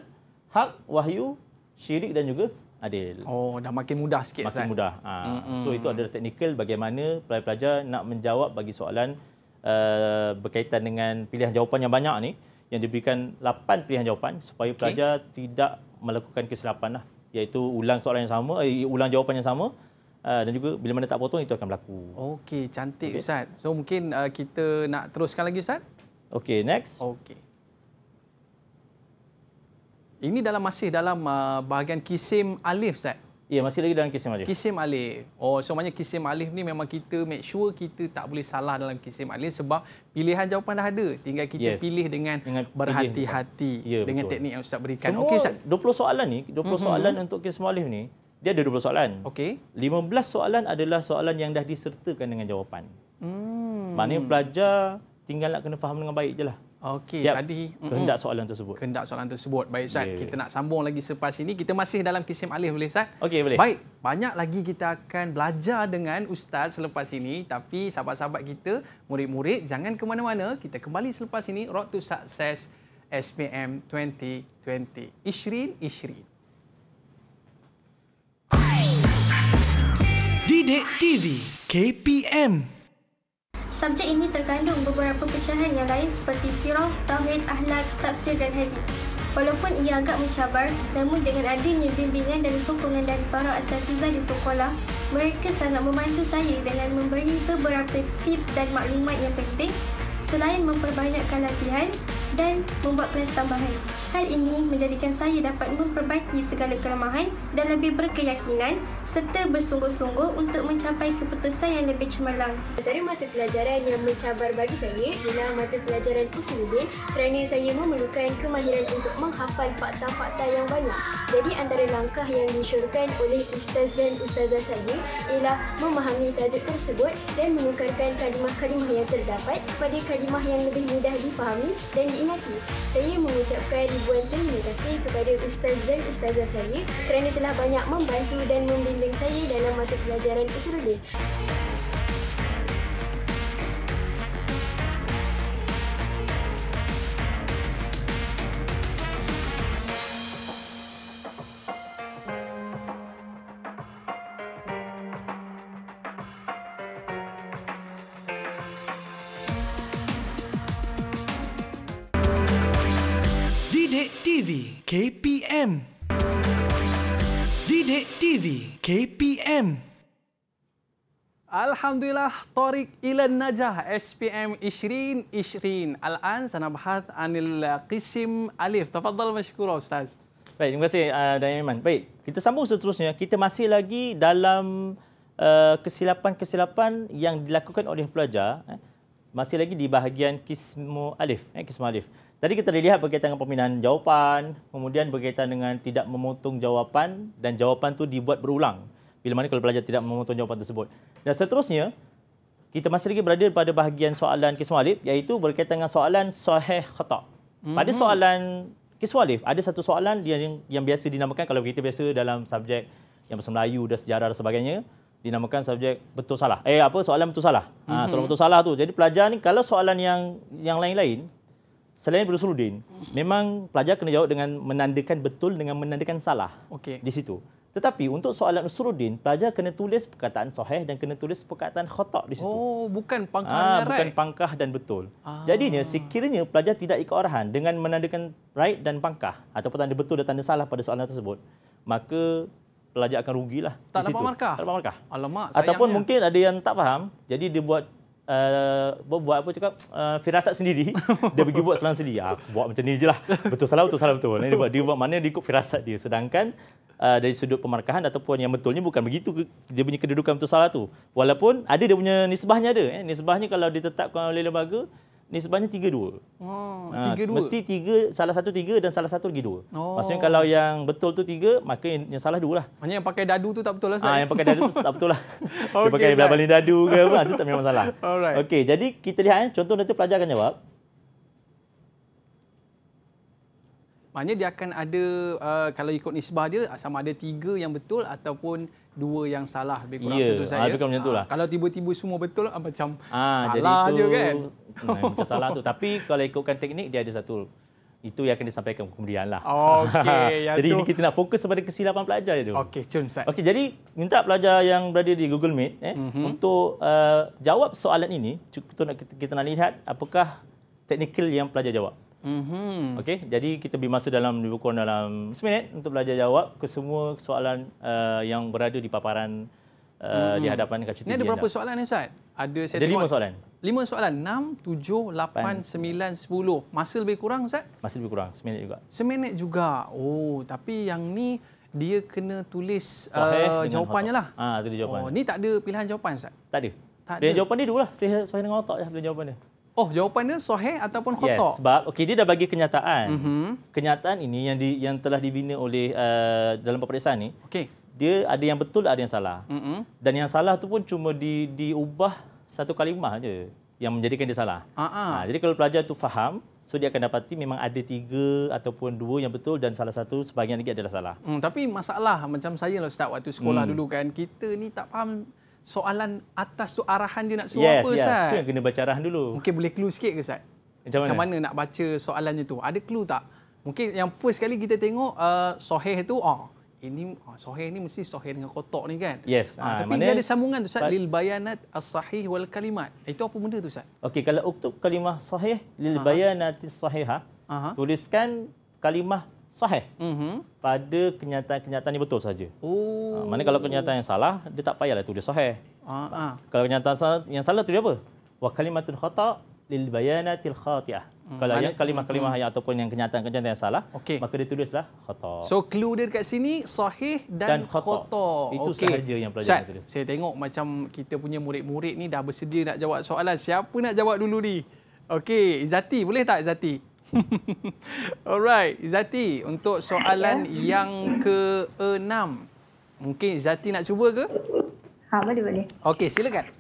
Speaker 2: hak, wahyu, syirik dan juga adil. Oh, dah makin mudah sikit. Makin Zain. mudah. Ha. Mm-hmm. So itu adalah teknikal bagaimana pelajar-pelajar nak menjawab bagi soalan uh, berkaitan dengan pilihan jawapan yang banyak ni yang diberikan 8 pilihan jawapan supaya pelajar okay. tidak melakukan kesilapan lah. Iaitu ulang soalan yang sama, uh, ulang jawapan yang sama Ah, dan juga bila mana tak potong itu akan berlaku.
Speaker 1: Okey, cantik okay. ustaz. So mungkin uh, kita nak teruskan lagi ustaz? Okey, next. Okey. Ini dalam masih dalam uh, bahagian kisim alif ustaz. Ya, masih lagi dalam kisim alif. Kisim alif. Oh, so maknanya kisim alif ni memang kita make sure kita tak boleh salah dalam kisim alif sebab pilihan jawapan dah ada. Tinggal kita yes. pilih dengan, dengan berhati-hati ya, dengan teknik yang Ustaz berikan. Semua. Okey, 20
Speaker 2: soalan ni, 20 mm-hmm. soalan untuk kisim alif ni, dia ada 20 soalan. Okey. 15 soalan adalah soalan yang dah disertakan dengan jawapan. Hmm. Maknanya pelajar tinggal nak kena
Speaker 1: faham dengan baik je lah. Okey, tadi kehendak soalan tersebut. Kehendak soalan tersebut. Baik Ustaz, yeah. kita nak sambung lagi selepas ini. Kita masih dalam kisim alif boleh Ustaz? Okey, boleh. Baik, banyak lagi kita akan belajar dengan Ustaz selepas ini. Tapi sahabat-sahabat kita, murid-murid, jangan ke mana-mana. Kita kembali selepas ini, Road to Success SPM 2020. Ishrin, Ishrin. Didik TV KPM Subjek ini terkandung beberapa pecahan yang lain seperti sirah, tauhid, ahlak, tafsir dan hadis. Walaupun ia agak mencabar, namun dengan adanya bimbingan dan sokongan dari para asatizah di sekolah, mereka sangat membantu saya dengan memberi beberapa tips dan maklumat yang penting. Selain memperbanyakkan latihan, dan membuat kelas tambahan. Hal ini menjadikan saya dapat memperbaiki segala kelemahan dan lebih berkeyakinan serta bersungguh-sungguh untuk mencapai keputusan yang lebih cemerlang. Antara mata pelajaran yang mencabar bagi saya ialah mata pelajaran Usuluddin kerana saya memerlukan kemahiran untuk menghafal fakta-fakta yang banyak. Jadi antara langkah yang disyorkan oleh ustaz dan ustazah saya ialah memahami tajuk tersebut dan menukarkan kalimah-kalimah yang terdapat kepada kalimah yang lebih mudah difahami dan diinginkan nanti. Saya mengucapkan ribuan terima kasih kepada Ustaz dan Ustazah saya kerana telah banyak membantu dan membimbing saya dalam mata pelajaran Usruddin. KPM. Alhamdulillah, Torik Ilan Najah, SPM Ishrin Ishrin. Al-an, saya bahas Anil Qisim Alif. Tafadhal, masyukur, Ustaz. Baik,
Speaker 2: terima kasih, uh, Dayan Iman. Baik, kita sambung seterusnya. Kita masih lagi dalam uh, kesilapan-kesilapan uh, yang dilakukan oleh pelajar. Eh. Masih lagi di bahagian Qismu Alif. Eh, Qismu Alif. Tadi kita lihat berkaitan dengan pembinaan jawapan, kemudian berkaitan dengan tidak memotong jawapan dan jawapan tu dibuat berulang. Bila mana kalau pelajar tidak memotong jawapan tersebut. Dan seterusnya, kita masih lagi berada pada bahagian soalan Kiswalif iaitu berkaitan dengan soalan sahih khata. Pada mhm. soalan Kiswalif, ada satu soalan yang, yang biasa dinamakan kalau kita biasa dalam subjek yang bahasa Melayu dan sejarah dan sebagainya dinamakan subjek betul salah. Eh apa soalan betul salah. Ha, soalan mhm. betul salah tu. Jadi pelajar ni kalau soalan yang yang lain-lain selain daripada Rasuluddin, memang pelajar kena jawab dengan menandakan betul dengan menandakan salah okay. di situ. Tetapi untuk soalan Usruddin, pelajar kena tulis perkataan soheh dan kena tulis perkataan khotok di situ. Oh, bukan pangkah ah, right? Bukan pangkah dan betul. Ah. Jadinya, sekiranya pelajar tidak ikut arahan dengan menandakan right dan pangkah ataupun tanda betul dan tanda salah pada soalan tersebut, maka pelajar akan rugilah tak di situ. Tak dapat markah? Tak dapat markah.
Speaker 1: Alamak, sayangnya. Ataupun mungkin
Speaker 2: ada yang tak faham, jadi dia buat Uh, buat apa cakap uh, firasat sendiri dia pergi buat selang sendiri ah, buat macam ni je lah betul salah betul salah betul dia buat, dia buat mana dia ikut firasat dia sedangkan uh, dari sudut pemarkahan ataupun yang betulnya bukan begitu dia punya kedudukan betul salah tu walaupun ada dia punya nisbahnya ada eh. nisbahnya kalau ditetapkan oleh lembaga ni sebenarnya tiga dua.
Speaker 1: Oh, ha, tiga dua. Mesti
Speaker 2: tiga, salah satu tiga dan salah satu lagi dua. Oh. Maksudnya kalau yang betul tu tiga, maka yang, yang salah dua lah.
Speaker 1: Maksudnya yang pakai dadu tu tak betul lah, ha, Ustaz? Ha,
Speaker 2: yang pakai dadu tu tak betul lah. okay, <laughs> dia pakai right. dadu ke apa, ha, tu tak memang salah. <laughs> Alright. Okey, jadi kita lihat, eh, contoh nanti pelajar akan jawab.
Speaker 1: maknanya dia akan ada uh, kalau ikut nisbah dia ah, sama ada tiga yang betul ataupun dua yang salah lebih kurang yeah. Ya, tu saya. Ha, bukan macam tu lah. Ha, kalau tiba-tiba semua betul ah, macam ha, salah jadi je kan. <laughs> Nah, macam salah tu.
Speaker 2: Tapi kalau ikutkan teknik dia ada satu itu yang akan disampaikan kemudian lah. Okey, <laughs> jadi ini kita nak fokus kepada kesilapan pelajar itu.
Speaker 1: Okey, cun Ustaz. Okey,
Speaker 2: jadi minta pelajar yang berada di Google Meet eh, mm-hmm. untuk uh, jawab soalan ini, kita nak, kita nak lihat apakah teknikal yang pelajar jawab. Mm-hmm. Okey, jadi kita beri masa dalam lebih dalam seminit untuk belajar jawab ke semua soalan uh, yang berada di paparan uh, mm-hmm. di hadapan kaca TV. Ini ada berapa soalan
Speaker 1: ni Ustaz? Ada saya ada lima soalan. Lima soalan, enam, tujuh, lapan, sembilan, sepuluh. Masa lebih kurang Ustaz? Masa lebih kurang, seminit juga. Seminit juga. Oh, tapi yang ni dia kena tulis uh, jawapannya lah.
Speaker 2: Ah, ha, tulis jawapan. Oh, ni
Speaker 1: tak ada pilihan jawapan Ustaz? Tak ada. Tak ada. jawapan dia dulu lah. Saya dengan otak je pilihan jawapan dia. Oh, jawapan dia sahih ataupun khotak? Yes, sebab
Speaker 2: okay, dia dah bagi kenyataan. Mm -hmm. Kenyataan ini yang di, yang telah dibina oleh uh, dalam peperiksaan ini, Okey, dia ada yang betul, ada yang salah. Mm -hmm. Dan yang salah tu pun cuma di, diubah satu kalimah saja yang menjadikan dia salah. Uh ah, -huh. Ah. ha, jadi kalau pelajar tu faham, so dia akan dapati memang ada tiga ataupun dua yang betul dan salah satu sebahagian lagi adalah salah.
Speaker 1: Mm, tapi masalah macam saya lah Ustaz waktu sekolah mm. dulu kan, kita ni tak faham soalan atas tu arahan dia nak suruh yes, apa yes. Ustaz? Itu yang kena baca arahan dulu. Mungkin boleh clue sikit ke Ustaz? Macam mana? Macam mana nak baca soalannya tu? Ada clue tak? Mungkin yang first sekali kita tengok uh, soheh tu, oh, ini oh, ah, soheh ni mesti soheh dengan kotak ni kan?
Speaker 2: Yes. Uh, uh, tapi dia ada sambungan tu Ustaz, lil
Speaker 1: bayanat as-sahih wal kalimat. Itu apa benda tu Ustaz?
Speaker 2: Okey, kalau untuk kalimah soheh, lil bayanat as-sahihah, tuliskan kalimah sahih. Mm-hmm. Pada kenyataan-kenyataan ini betul saja.
Speaker 1: Oh. Ha, mana kalau kenyataan
Speaker 2: yang salah, dia tak payahlah tulis sahih. Ah, ah. Kalau kenyataan yang salah tu dia apa? Wa kalimatul khata lil bayanatil khati'ah.
Speaker 1: Mm. Kalau yang kalimah-kalimah mm. yang
Speaker 2: ataupun yang kenyataan-kenyataan yang salah, okay. maka dia tulislah khata. So
Speaker 1: clue dia dekat sini sahih dan, dan khata. Itu okay. sahaja yang pelajaran Syed, tu dia. Saya tengok macam kita punya murid-murid ni dah bersedia nak jawab soalan. Siapa nak jawab dulu ni? Okey, Izati boleh tak Izati? <laughs> Alright, Izati, untuk soalan ya. yang ke-6. Mungkin Izati nak cuba ke? Ha, boleh, boleh. Okey, silakan.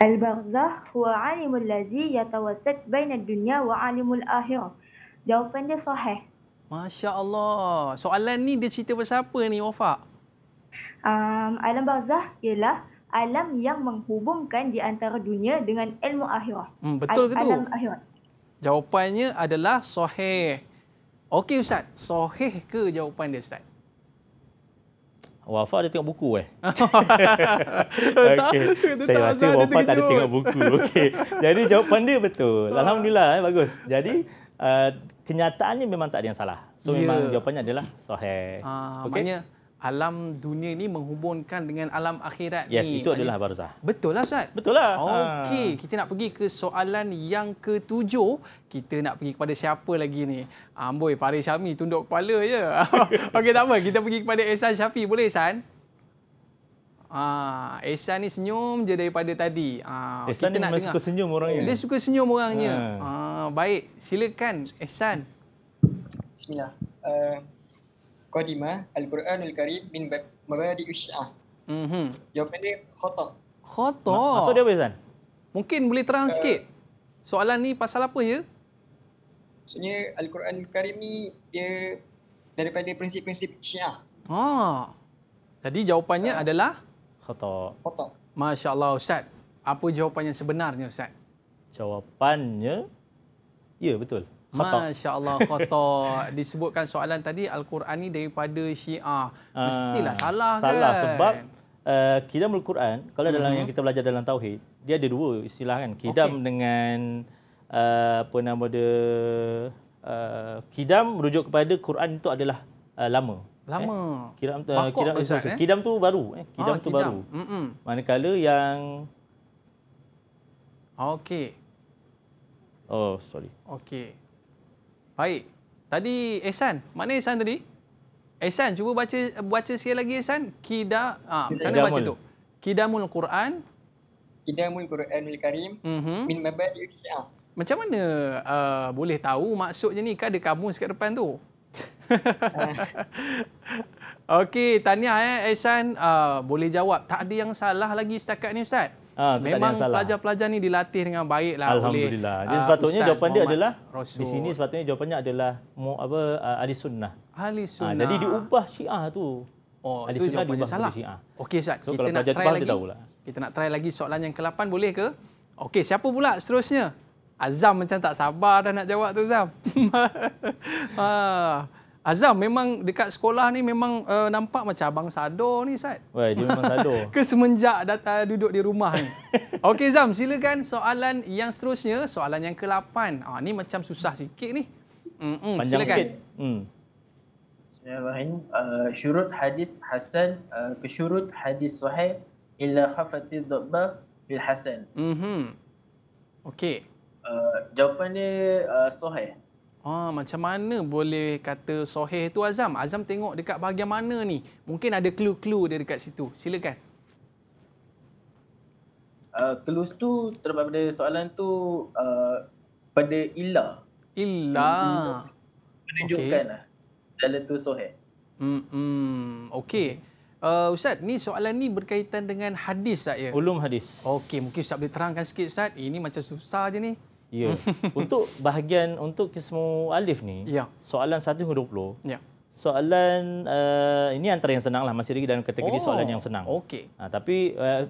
Speaker 2: Al-Barzah huwa alimul lazi yatawasat bainal dunya wa alimul akhirah. Jawapan dia sahih.
Speaker 1: Masya Allah. Soalan ni dia cerita pasal apa ni, Wafak? Um, alam Barzah ialah alam yang menghubungkan di antara dunia dengan ilmu akhirah. Hmm, betul ke tu? Alam akhirat. Jawapannya adalah soheh. Okey Ustaz, soheh ke jawapan dia Ustaz? Eh? <laughs>
Speaker 2: <laughs> Wafa ada tengok buku eh.
Speaker 1: okay. Saya rasa Wafa tak ada tengok buku. Okay.
Speaker 2: Jadi jawapan dia betul. Ah. Alhamdulillah eh, bagus. Jadi uh, kenyataannya memang tak ada yang salah. So yeah. memang jawapannya adalah soheh. Ah, okay. Maknanya,
Speaker 1: alam dunia ini menghubungkan dengan alam akhirat yes, ni. Yes, itu adalah barzah. Betul lah, Ustaz? Betul lah. Okey, ha. kita nak pergi ke soalan yang ketujuh. Kita nak pergi kepada siapa lagi ni? Ah, amboi, Farid Syami, tunduk kepala je. <laughs> Okey, tak apa. Kita pergi kepada Ehsan Syafi. Boleh, Ehsan? Ah, Ehsan ni senyum je daripada tadi. Ah, Ehsan ni memang suka senyum orangnya. Dia suka senyum orangnya. Ha. Ah, baik, silakan Ehsan. Bismillah. Uh, Qadimah Al-Quranul Karim min Mabadi Usyah. Mhm. Jawapan dia khata. Khata. Maksud dia apa Zan? Mungkin boleh terang uh, sikit. Soalan ni pasal apa ya? Maksudnya Al-Quranul Karim ni dia daripada prinsip-prinsip Syiah. Ha. Ah. Jadi jawapannya uh, adalah khata. Khata. Masya-Allah Ustaz. Apa jawapannya sebenarnya Ustaz? Jawapannya Ya betul khotob. Masya-Allah khotob. <laughs> Disebutkan soalan tadi Al-Quran ni daripada Syiah. Ah, Mestilah uh, salah kan? Salah sebab
Speaker 2: uh, eh, kidam Al-Quran kalau dalam uh-huh. yang kita belajar dalam tauhid, dia ada dua istilah kan. Kidam okay. dengan uh, apa nama dia uh, eh, kidam merujuk kepada Quran itu adalah uh, lama.
Speaker 1: Lama. Eh? Kidam uh, kidam besar, eh? kidam
Speaker 2: tu baru eh. Kidam ah, tu baru. Mm-mm. Manakala yang Okey. Oh, sorry.
Speaker 1: Okey. Baik. Tadi Ehsan, mana Ehsan tadi? Ehsan, cuba baca baca sekali lagi Ehsan. Kida, ha, macam mana baca tu? Kidamul Quran. Kidamul Quranul Karim mm-hmm. min mabadi Syiah. Macam mana uh, boleh tahu maksudnya ni? Kan ada kamus kat depan tu. <laughs> Okey, tahniah eh Ehsan, uh, boleh jawab. Tak ada yang salah lagi setakat ni Ustaz. Ah, Memang pelajar-pelajar ni dilatih dengan baik lah Alhamdulillah. Oleh, Jadi ah, sepatutnya Ustaz jawapan dia adalah Rasul. di sini
Speaker 2: sepatutnya jawapannya adalah mu, apa ah, ahli sunnah.
Speaker 1: Ahli sunnah. Ha, jadi diubah
Speaker 2: Syiah tu. Oh, ahli sunnah diubah salah. Syiah.
Speaker 1: Okey Ustaz, so, kita nak try lagi. Dia kita nak try lagi soalan yang ke-8 boleh ke? Okey, siapa pula seterusnya? Azam macam tak sabar dah nak jawab tu Azam. ha. <laughs> Azam memang dekat sekolah ni memang uh, nampak macam abang sado ni Ustaz. Wei, dia memang sado. <laughs> Ke semenjak data eh, duduk di rumah ni. <laughs> Okey Zam, silakan soalan yang seterusnya, soalan yang ke-8. Ah ni macam susah sikit ni. Hmm, silakan. Sikit. Hmm. Bismillahirrahmanirrahim. Uh, syurut hadis hasan uh, ke syurut hadis sahih illa khafati dhabba bil hasan. Mhm. Okey. Uh, jawapan dia uh, sahih. Ah, macam mana boleh kata soheh tu Azam? Azam tengok dekat bahagian mana ni? Mungkin ada clue-clue dia dekat situ. Silakan. Uh, clues tu terdapat pada soalan tu uh, pada illa. Illa. Menunjukkan okay. lah. Dalam tu soheh. Hmm, hmm. Okey. Uh, Ustaz, ni soalan ni berkaitan dengan hadis tak ya? Ulum hadis. Okey, mungkin Ustaz boleh terangkan sikit Ustaz. Ini macam susah je ni. Ya. Hmm.
Speaker 2: <laughs> untuk bahagian untuk kismu alif ni, ya. soalan 1 hingga lo, Ya. Soalan uh, ini antara yang senang lah masih lagi dalam kategori oh, soalan yang senang. Okey. Uh, tapi uh,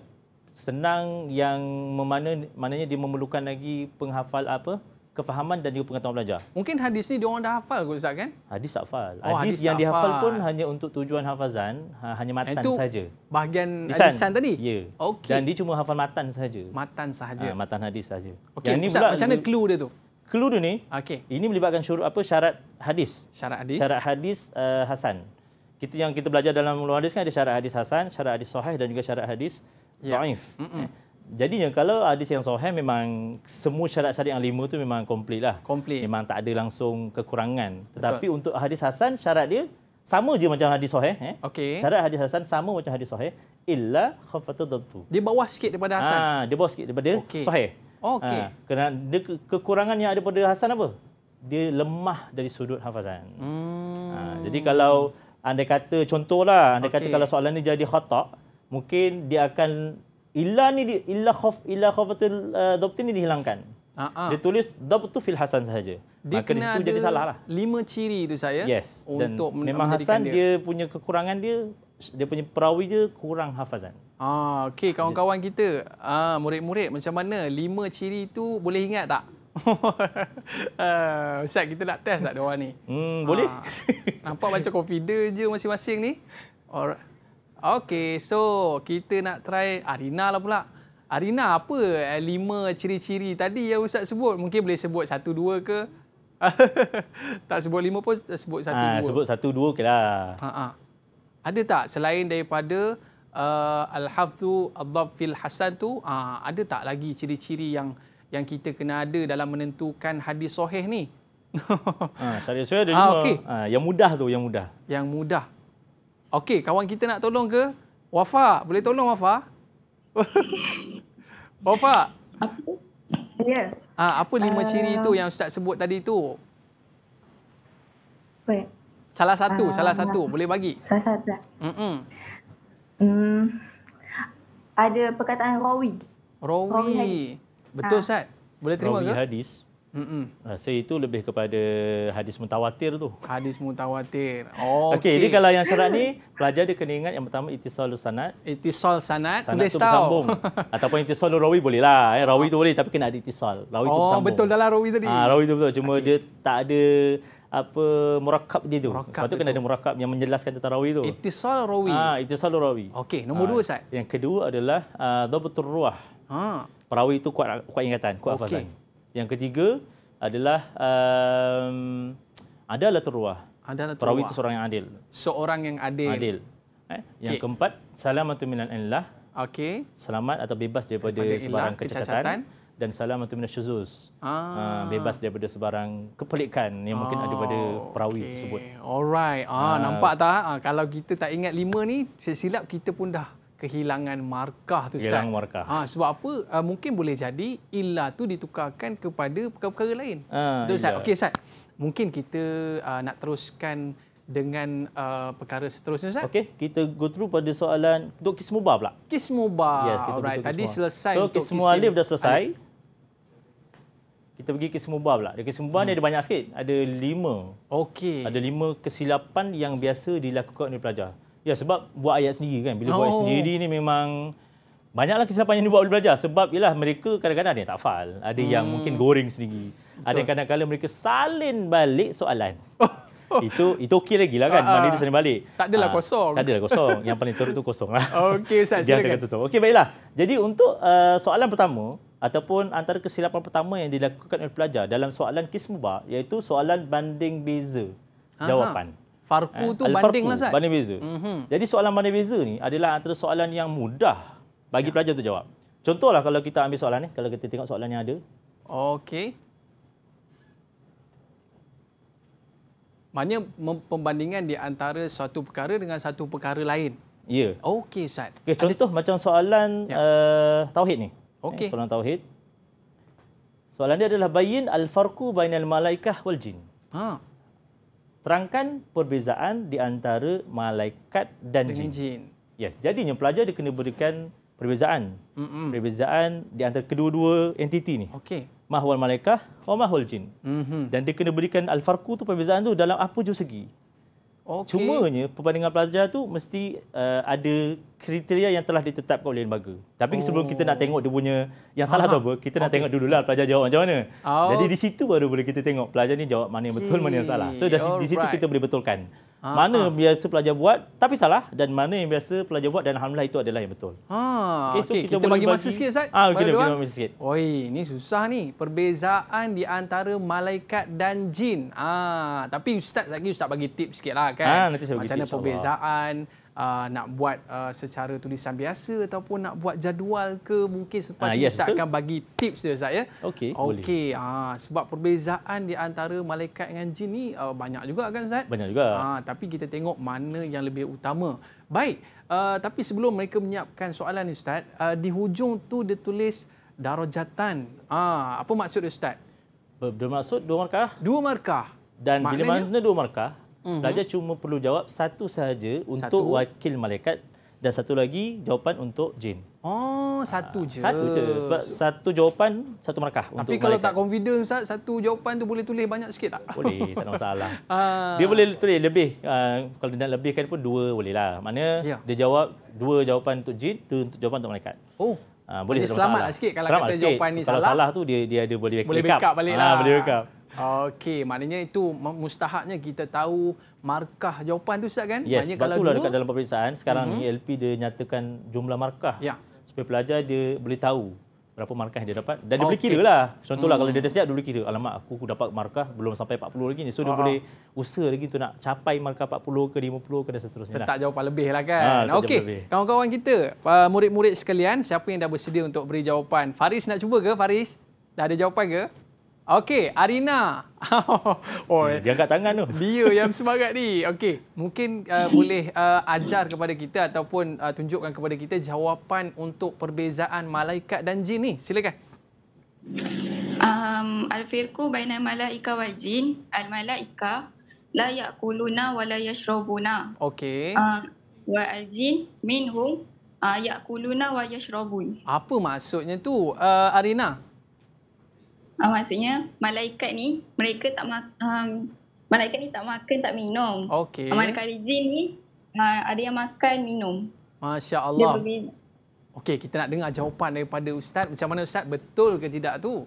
Speaker 2: senang yang memana mananya dia memerlukan lagi penghafal apa? kefahaman dan juga pengetahuan pelajar. Mungkin hadis ni diorang dah hafal ke Ustaz kan? Hadis tak hafal. Oh, hadis, hadis yang hafal. dihafal pun hanya untuk tujuan hafazan, ha, hanya matan saja.
Speaker 1: bahagian hadisan lisan
Speaker 2: tadi? Ya. Yeah. Okay. Dan dia cuma hafal matan saja. Matan saja. Ha, matan hadis saja. Okey. Yang ni pula macam mana clue dia tu? Clue dia ni, Okey. ini melibatkan syarat, apa, syarat hadis. Syarat hadis. Syarat hadis uh, Hasan. Kita yang kita belajar dalam ulum hadis kan ada syarat hadis Hasan, syarat hadis Sahih dan juga syarat hadis yeah. Ta'if. Mm-mm. Eh. Jadinya kalau hadis yang sahih memang semua syarat-syarat yang lima tu memang komplit lah. Komplit. Memang tak ada langsung kekurangan. Tetapi untuk hadis Hasan syarat dia sama je macam hadis sahih. Eh? Okay. Syarat hadis Hasan sama macam hadis sahih. Illa khafatul dhabtu. Dia bawah sikit daripada ah, Hasan? Ah, dia bawah sikit daripada okay. sahih. Okay. Ha, ah, kerana dia ke- kekurangan yang ada pada Hasan apa? Dia lemah dari sudut hafazan.
Speaker 1: Hmm.
Speaker 2: Ha, jadi kalau anda kata contohlah, anda okay. kata kalau soalan ni jadi khatak, mungkin dia akan illa ni di, illa khauf illa khaufatul uh, ni dihilangkan. Uh-huh. Dia tulis dhab tu fil hasan sahaja. Dia Maka ah, kena jadi salah lah. lima ciri tu saya. Yes. Dan untuk men- memang hasan dia. dia. punya kekurangan dia dia punya perawi dia kurang hafazan.
Speaker 1: Ah, okey kawan-kawan kita, ah, murid-murid macam mana lima ciri tu boleh ingat tak? uh, <laughs> kita nak test tak dia ni? Hmm, boleh. Ah, nampak macam confident je masing-masing ni. Alright. Okay, so kita nak try Arina lah pula. Arina, apa eh, lima ciri-ciri tadi yang Ustaz sebut? Mungkin boleh sebut satu dua ke? <laughs> tak sebut lima pun eh, sebut satu ha, dua. Sebut
Speaker 2: satu dua ke lah. Ha,
Speaker 1: ha. Ada tak selain daripada uh, Al-Hafzu Al-Dhafil Hasan tu, ha, ada tak lagi ciri-ciri yang yang kita kena ada dalam menentukan hadis soheh ni?
Speaker 2: ha, <laughs> ah, saya ada ha, lima. Okay. Ha, yang mudah tu, yang mudah.
Speaker 1: Yang mudah. Okey, kawan kita nak tolong ke? Wafa, boleh tolong Wafa? <laughs> Wafa. Apa? Ya. Ah, apa lima uh, ciri itu eh, yang ustaz sebut tadi tu? Baik. Salah satu, uh, salah satu. Boleh bagi? Salah satu. Hmm. Hmm. Ada perkataan rawi. Rawi. rawi Betul, ha. Boleh terima rawi ke? Rawi hadis.
Speaker 2: Mm-mm. Ah, so itu lebih kepada hadis mutawatir tu. Hadis mutawatir. Oh, <laughs> okay. okay. Jadi kalau yang syarat ni, pelajar dia kena ingat yang pertama itisal sanad. Itisal sanad. Sanad tu tahu. bersambung. <laughs> Ataupun itisal rawi boleh lah. Eh, rawi tu boleh tapi kena ada itisal. Rawi oh, tu bersambung. Oh betul
Speaker 1: dah rawi tadi. Ah, ha,
Speaker 2: rawi tu betul. Cuma okay. dia tak ada apa murakab dia tu. Murakab Sebab tu kena ada murakab yang menjelaskan tentang rawi tu. Itisal rawi. Ah, ha, itisal rawi. Okey, nombor ha. dua Ustaz. Yang kedua adalah uh, ah, dhabtur ruh. Ha. Rawi itu kuat kuat ingatan, kuat okay. hafazan. Yang ketiga adalah um, adalah teruah.
Speaker 1: Adalah teruah. itu seorang
Speaker 2: yang adil. Seorang yang adil. Adil. Eh? Yang keempat, salamatu minan illah. Okay. Selamat atau bebas daripada, daripada sebarang illah, kecacatan. kecacatan. Dan salamatu minan syuzuz. Ah. Uh, bebas daripada sebarang kepelikan yang ah. mungkin ada pada oh, perawi okay. tersebut. Alright. Ah, uh, nampak
Speaker 1: tak? Uh, kalau kita tak ingat lima ni, silap kita pun dah kehilangan markah tu Ustaz. markah. Ha, sebab apa? Uh, mungkin boleh jadi illah tu ditukarkan kepada perkara-perkara lain. Ah, Betul Ustaz. Okey Ustaz. Mungkin kita uh, nak teruskan dengan uh, perkara seterusnya Ustaz. Okey, kita go through pada soalan untuk kismubah pula. Kismubah. Yes, kita Alright, tadi selesai so, untuk kismu kism... alif dah selesai. Alif.
Speaker 2: Kita pergi kismubah pula. Di kismubah hmm. ni ada banyak sikit. Ada lima. Okey. Ada lima kesilapan yang biasa dilakukan oleh pelajar. Ya sebab buat ayat sendiri kan. Bila oh. buat ayat oh. sendiri ni memang banyaklah kesilapan yang dibuat oleh belajar. Sebab ialah mereka kadang-kadang ada yang tak faham. Ada hmm. yang mungkin goreng sendiri. Betul. Ada yang kadang-kadang mereka salin balik soalan. Oh. <laughs> itu itu okey lagi lah kan. Uh, ah, ah. Mana dia salin balik. Tak adalah uh, kosong. Tak adalah kosong. yang paling teruk tu kosong lah. <laughs> Okey Ustaz silakan. okey baiklah. Jadi untuk uh, soalan pertama ataupun antara kesilapan pertama yang dilakukan oleh pelajar dalam soalan kismubah iaitu soalan banding beza jawapan. Farku eh, tu banding lah Ustaz. Banding beza. Mm -hmm. Jadi soalan banding beza ni adalah antara soalan yang mudah bagi ya. pelajar tu jawab. Contohlah kalau kita ambil soalan ni, kalau kita tengok soalan yang ada. Okey.
Speaker 1: Maknanya pembandingan di antara satu perkara dengan satu perkara lain. Ya. Okey Ustaz.
Speaker 2: Okay, contoh ada... macam soalan ya. uh, Tauhid ni. Okey. Eh, soalan Tauhid. Soalan dia adalah bayin al-farku bainal malaikah wal jin. Haa terangkan perbezaan di antara malaikat dan jin. jin. Yes, jadinya pelajar dia kena berikan perbezaan. Mm-mm. Perbezaan di antara kedua-dua entiti ni. Okey. Mahwal malaikah, mahwal jin. Mm-hmm. Dan dia kena berikan al-farqu tu perbezaan tu dalam apa jua segi.
Speaker 1: Okay. Cumanya
Speaker 2: perbandingan pelajar tu mesti uh, ada kriteria yang telah ditetapkan oleh lembaga. Tapi oh. sebelum kita nak tengok dia punya yang salah Aha. tu apa, kita okay. nak tengok dululah pelajar jawab macam mana. Oh. Jadi di situ baru boleh kita tengok pelajar ni jawab mana yang betul, okay. mana yang salah. So dari, di situ right. kita boleh betulkan. Ha, mana ha. biasa pelajar buat tapi salah dan mana yang biasa pelajar buat dan alhamdulillah itu adalah yang betul.
Speaker 1: Ha okey so okay, kita, kita bagi, bagi masa sikit Ustaz. Ha kita bagi masa sikit. Oi ni susah ni perbezaan di antara malaikat dan jin. Ha tapi Ustaz lagi Ustaz bagi tips sikitlah kan. Ha nanti saya bagi tips. Macam mana perbezaan Allah uh, nak buat uh, secara tulisan biasa ataupun nak buat jadual ke mungkin sempat ha, ah, yes, Ustaz akan bagi tips dia saya. Okey, Okey, uh, sebab perbezaan di antara malaikat dengan jin ni uh, banyak juga kan Ustaz? Banyak juga. Uh, tapi kita tengok mana yang lebih utama. Baik, uh, tapi sebelum mereka menyiapkan soalan ni Ustaz, uh, di hujung tu dia tulis darajatan. Uh, apa maksud Ustaz? Bermaksud dua markah. Dua markah. Dan Maknanya? bila mana dua markah, Mm-hmm. Raja cuma perlu jawab
Speaker 2: satu sahaja untuk satu. wakil malaikat dan satu lagi jawapan untuk jin.
Speaker 1: Oh, satu ah, je. Satu je. Sebab
Speaker 2: satu jawapan, satu markah tapi untuk Tapi kalau malaikat.
Speaker 1: tak confident Ustaz, satu jawapan tu boleh tulis banyak sikit tak? Boleh, tak ada masalah. <laughs> Ah. dia
Speaker 2: boleh tulis lebih. Uh, kalau dia nak lebihkan pun dua boleh lah. Maknanya yeah. dia jawab dua jawapan untuk jin, dua untuk jawapan untuk malaikat. Oh. Ha, boleh, Jadi selamat lah sikit kalau selamat kata sikit. jawapan ni kalau salah. Kalau salah tu dia dia ada boleh backup. Boleh backup balik ha, lah. Boleh backup.
Speaker 1: Okey, maknanya itu mustahaknya kita tahu markah jawapan tu Ustaz kan? Yes, maknanya kalau lah dulu dekat dalam
Speaker 2: peperiksaan, sekarang uh mhm. -huh. ELP dia nyatakan jumlah markah. Ya. Supaya pelajar dia boleh tahu berapa markah yang dia dapat dan dia okay. boleh kira lah. Contohlah hmm. kalau dia hmm. dah siap, dia boleh kira. Alamak, aku, aku dapat markah belum sampai 40 lagi ni. So, dia Aha. Ah. boleh usaha lagi tu nak capai markah 40 ke 50 ke dan seterusnya. Letak lah.
Speaker 1: jawapan lebih lah kan. Ah, Okey, kawan-kawan kita, uh, murid-murid sekalian, siapa yang dah bersedia untuk beri jawapan? Faris nak cuba ke? Faris, dah ada jawapan ke? Okey, Arina. <laughs> oh, hmm,
Speaker 2: dia angkat tangan tu.
Speaker 1: Dia yang semangat ni. Okey, mungkin uh, <clears throat> boleh uh, ajar kepada kita ataupun uh, tunjukkan kepada kita jawapan untuk perbezaan malaikat dan jin ni. Silakan. Um, Al-Firku baina malaika wa jin. Al-malaika la yakuluna wa la yashrabuna. Okey. Uh, um, wa al-jin minhum uh, yakuluna wa yashrabun. Apa maksudnya tu, uh, Arina? Arina? Uh, maksudnya malaikat ni mereka tak ma- um, malaikat ni tak makan tak minum. Okey. Uh, malaikat jin ni uh, ada yang makan minum. Masya-Allah. Okey, kita nak dengar jawapan daripada ustaz. Macam mana ustaz betul ke tidak tu?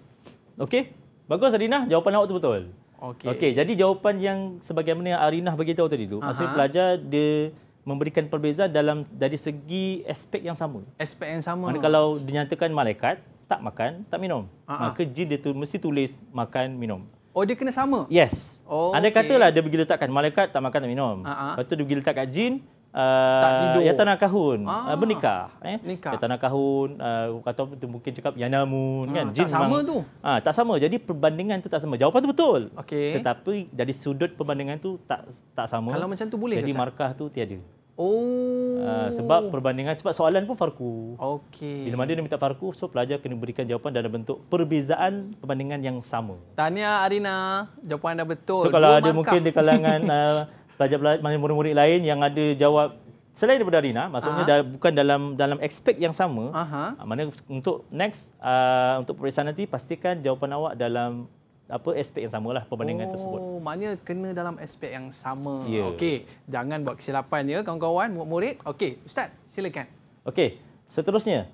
Speaker 1: Okey. Bagus Arina, jawapan awak tu betul. Okey. Okey,
Speaker 2: jadi jawapan yang sebagaimana yang Arina beritahu tadi tu, maksudnya pelajar dia memberikan perbezaan dalam dari segi aspek yang sama.
Speaker 1: Aspek yang sama. Mana
Speaker 2: kalau dinyatakan malaikat, tak makan, tak minum. Uh-huh. Maka ah. jin dia tu mesti tulis makan, minum.
Speaker 1: Oh dia kena sama? Yes. Oh, Anda okay. katalah dia
Speaker 2: pergi letakkan malaikat tak makan tak minum. Uh-huh. Lepas tu dia pergi letak kat jin uh, tak tidur. Ya tanah kahun, ah. Uh, bernikah. Eh? Nikah. Ya tanah kahun, uh, kata tu mungkin cakap ya namun. Uh, kan? Jin tak memang, sama tu? Uh, tak sama. Jadi perbandingan tu tak sama. Jawapan tu betul. Okay. Tetapi dari sudut perbandingan tu tak tak sama. Kalau macam tu boleh Jadi ke, markah tu tiada.
Speaker 1: Oh. Uh, sebab
Speaker 2: perbandingan sebab soalan pun farku. Okey. Bila mana dia minta farku, so pelajar kena berikan jawapan dalam bentuk perbezaan perbandingan yang sama.
Speaker 1: Tanya Arina, jawapan anda betul. So kalau Dua ada markah. mungkin di kalangan
Speaker 2: uh, <laughs> pelajar pelajar murid-murid lain yang ada jawab selain daripada Arina, maksudnya uh-huh. da- bukan dalam dalam expect yang sama. Uh-huh. Uh, mana untuk next uh, untuk periksaan nanti pastikan jawapan awak dalam apa aspek yang samalah perbandingan oh, tersebut. Oh,
Speaker 1: maknanya kena dalam aspek yang sama. Yeah. Okey, jangan buat kesilapan ya kawan-kawan, murid-murid. Okey, ustaz, silakan.
Speaker 2: Okey, seterusnya.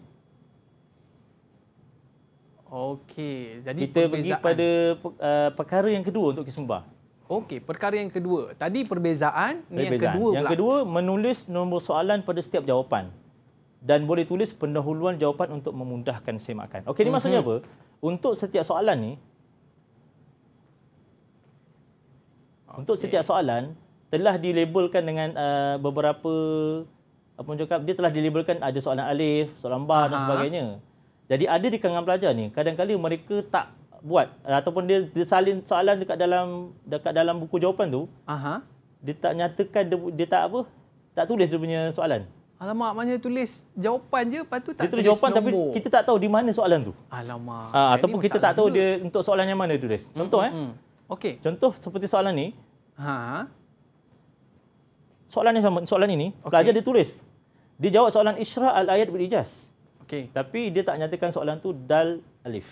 Speaker 1: Okey, jadi kita pergi pada uh, perkara yang kedua untuk kisumba. Okey, perkara yang kedua. Tadi perbezaan, perbezaan. yang kedua pula. Yang kedua
Speaker 2: menulis nombor soalan pada setiap jawapan dan boleh tulis pendahuluan jawapan untuk memudahkan semakan. Okey, ini mm -hmm. maksudnya mhm. apa? Untuk setiap soalan ni, Untuk setiap soalan telah dilabelkan dengan uh, beberapa apa cakap dia telah dilabelkan ada soalan alif, soalan ba dan sebagainya. Jadi ada di kalangan pelajar ni kadang-kadang mereka tak buat ataupun dia, dia salin soalan dekat dalam dekat dalam buku jawapan tu. Aha. Dia tak nyatakan dia, dia tak apa? Tak tulis dia punya soalan.
Speaker 1: Alamak, maknanya tulis jawapan je, lepas tu tak dia tulis jawapan nombor. tapi kita
Speaker 2: tak tahu di mana soalan tu.
Speaker 1: Alamak.
Speaker 2: Ha, ataupun kita tak tahu juga. dia untuk soalan yang mana dia tulis. Mm, Contoh mm -hmm. eh. Mm. Okey. Contoh seperti soalan ni. Ha. Soalan ni sama soalan ini, okay. pelajar dia tulis. Dia jawab soalan isra al-ayat bil ijaz. Okey. Tapi dia tak nyatakan soalan tu dal alif.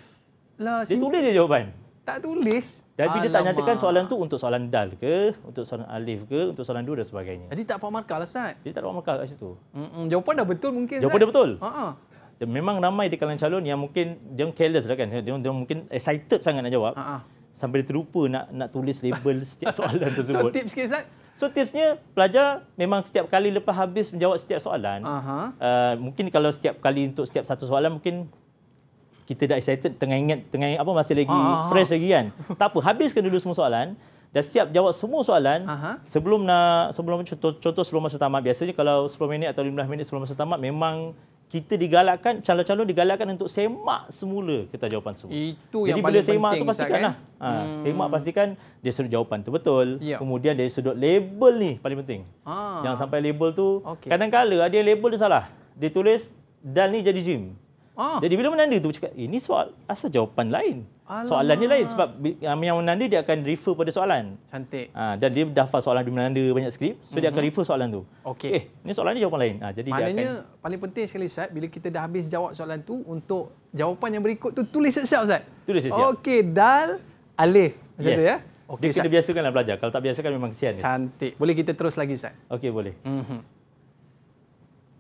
Speaker 2: Lah, dia sim- tulis dia jawapan. Tak tulis. Tapi Alamak. dia tak nyatakan soalan tu untuk soalan dal ke, untuk soalan alif ke, untuk soalan dua dan sebagainya. Jadi
Speaker 1: tak dapat markah lah, Ustaz. Dia
Speaker 2: tak dapat markah kat situ.
Speaker 1: Mm-mm. Jawapan dah betul mungkin, Jawapan dah betul. Ha-ha.
Speaker 2: Memang ramai di kalangan calon yang mungkin, dia careless lah kan. Dia, mungkin excited sangat nak jawab. Ha-ha sampai dia terlupa nak nak tulis label <laughs> setiap soalan tersebut. So tips sikit So tipsnya pelajar memang setiap kali lepas habis menjawab setiap soalan, uh-huh. uh, mungkin kalau setiap kali untuk setiap satu soalan mungkin kita dah excited tengah ingat tengah apa masih lagi uh-huh. fresh lagi kan. tak apa, habiskan dulu semua soalan dah siap jawab semua soalan uh-huh. sebelum nak sebelum contoh contoh sebelum masa tamat biasanya kalau 10 minit atau 15 minit sebelum masa tamat memang kita digalakkan calon-calon digalakkan untuk semak semula kita jawapan semua. Itu Jadi yang bila semak penting, tu pastikanlah. Kan? Lah. Ha, hmm. semak pastikan dia sudut jawapan tu betul. Ya. Kemudian dia sudut label ni paling penting.
Speaker 1: Ah. Jangan
Speaker 2: sampai label tu okay. kadang-kadang ada label dia salah. Dia tulis dal ni jadi gym. Ah. Jadi bila menanda tu cakap ini soal asal jawapan lain. Soalan Soalannya lain sebab yang menanda dia akan refer pada soalan. Cantik. Ha, dan dia dahfaz soalan di menanda banyak skrip. So mm-hmm. dia akan mhm. refer soalan tu. Okey. Eh, ni soalan ni jawapan lain. Ha, jadi Maknanya, dia akan
Speaker 1: Maknanya paling penting sekali Ustaz bila kita dah habis jawab soalan tu untuk jawapan yang berikut tu tulis siap-siap Ustaz. Tulis siap. Okey, dal alif. Macam yes. tu ya. Okey. dia Ustaz. kena biasakanlah
Speaker 2: belajar. Kalau tak biasakan memang kesian.
Speaker 1: Cantik. Boleh kita terus lagi Ustaz? Okey,
Speaker 2: boleh. mm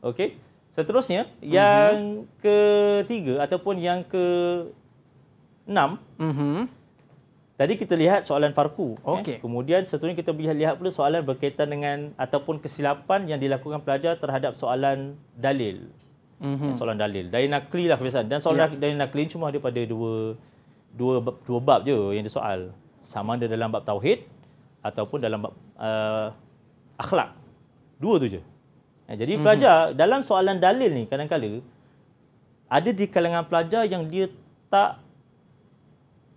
Speaker 2: Okey. Seterusnya, yang mm-hmm. ketiga ataupun yang ke 6. Mm-hmm. Tadi kita lihat soalan Farku. Okay. Eh. Kemudian seterusnya kita boleh lihat pula soalan berkaitan dengan ataupun kesilapan yang dilakukan pelajar terhadap soalan dalil. Mm-hmm. Soalan dalil. Dari nakli lah kebiasaan. Dan soalan yeah. dari nakli cuma ada pada dua, dua, dua bab je yang dia soal. Sama ada dalam bab tauhid ataupun dalam bab uh, akhlak. Dua tu je. Eh, jadi mm-hmm. pelajar dalam soalan dalil ni kadang-kadang ada di kalangan pelajar yang dia tak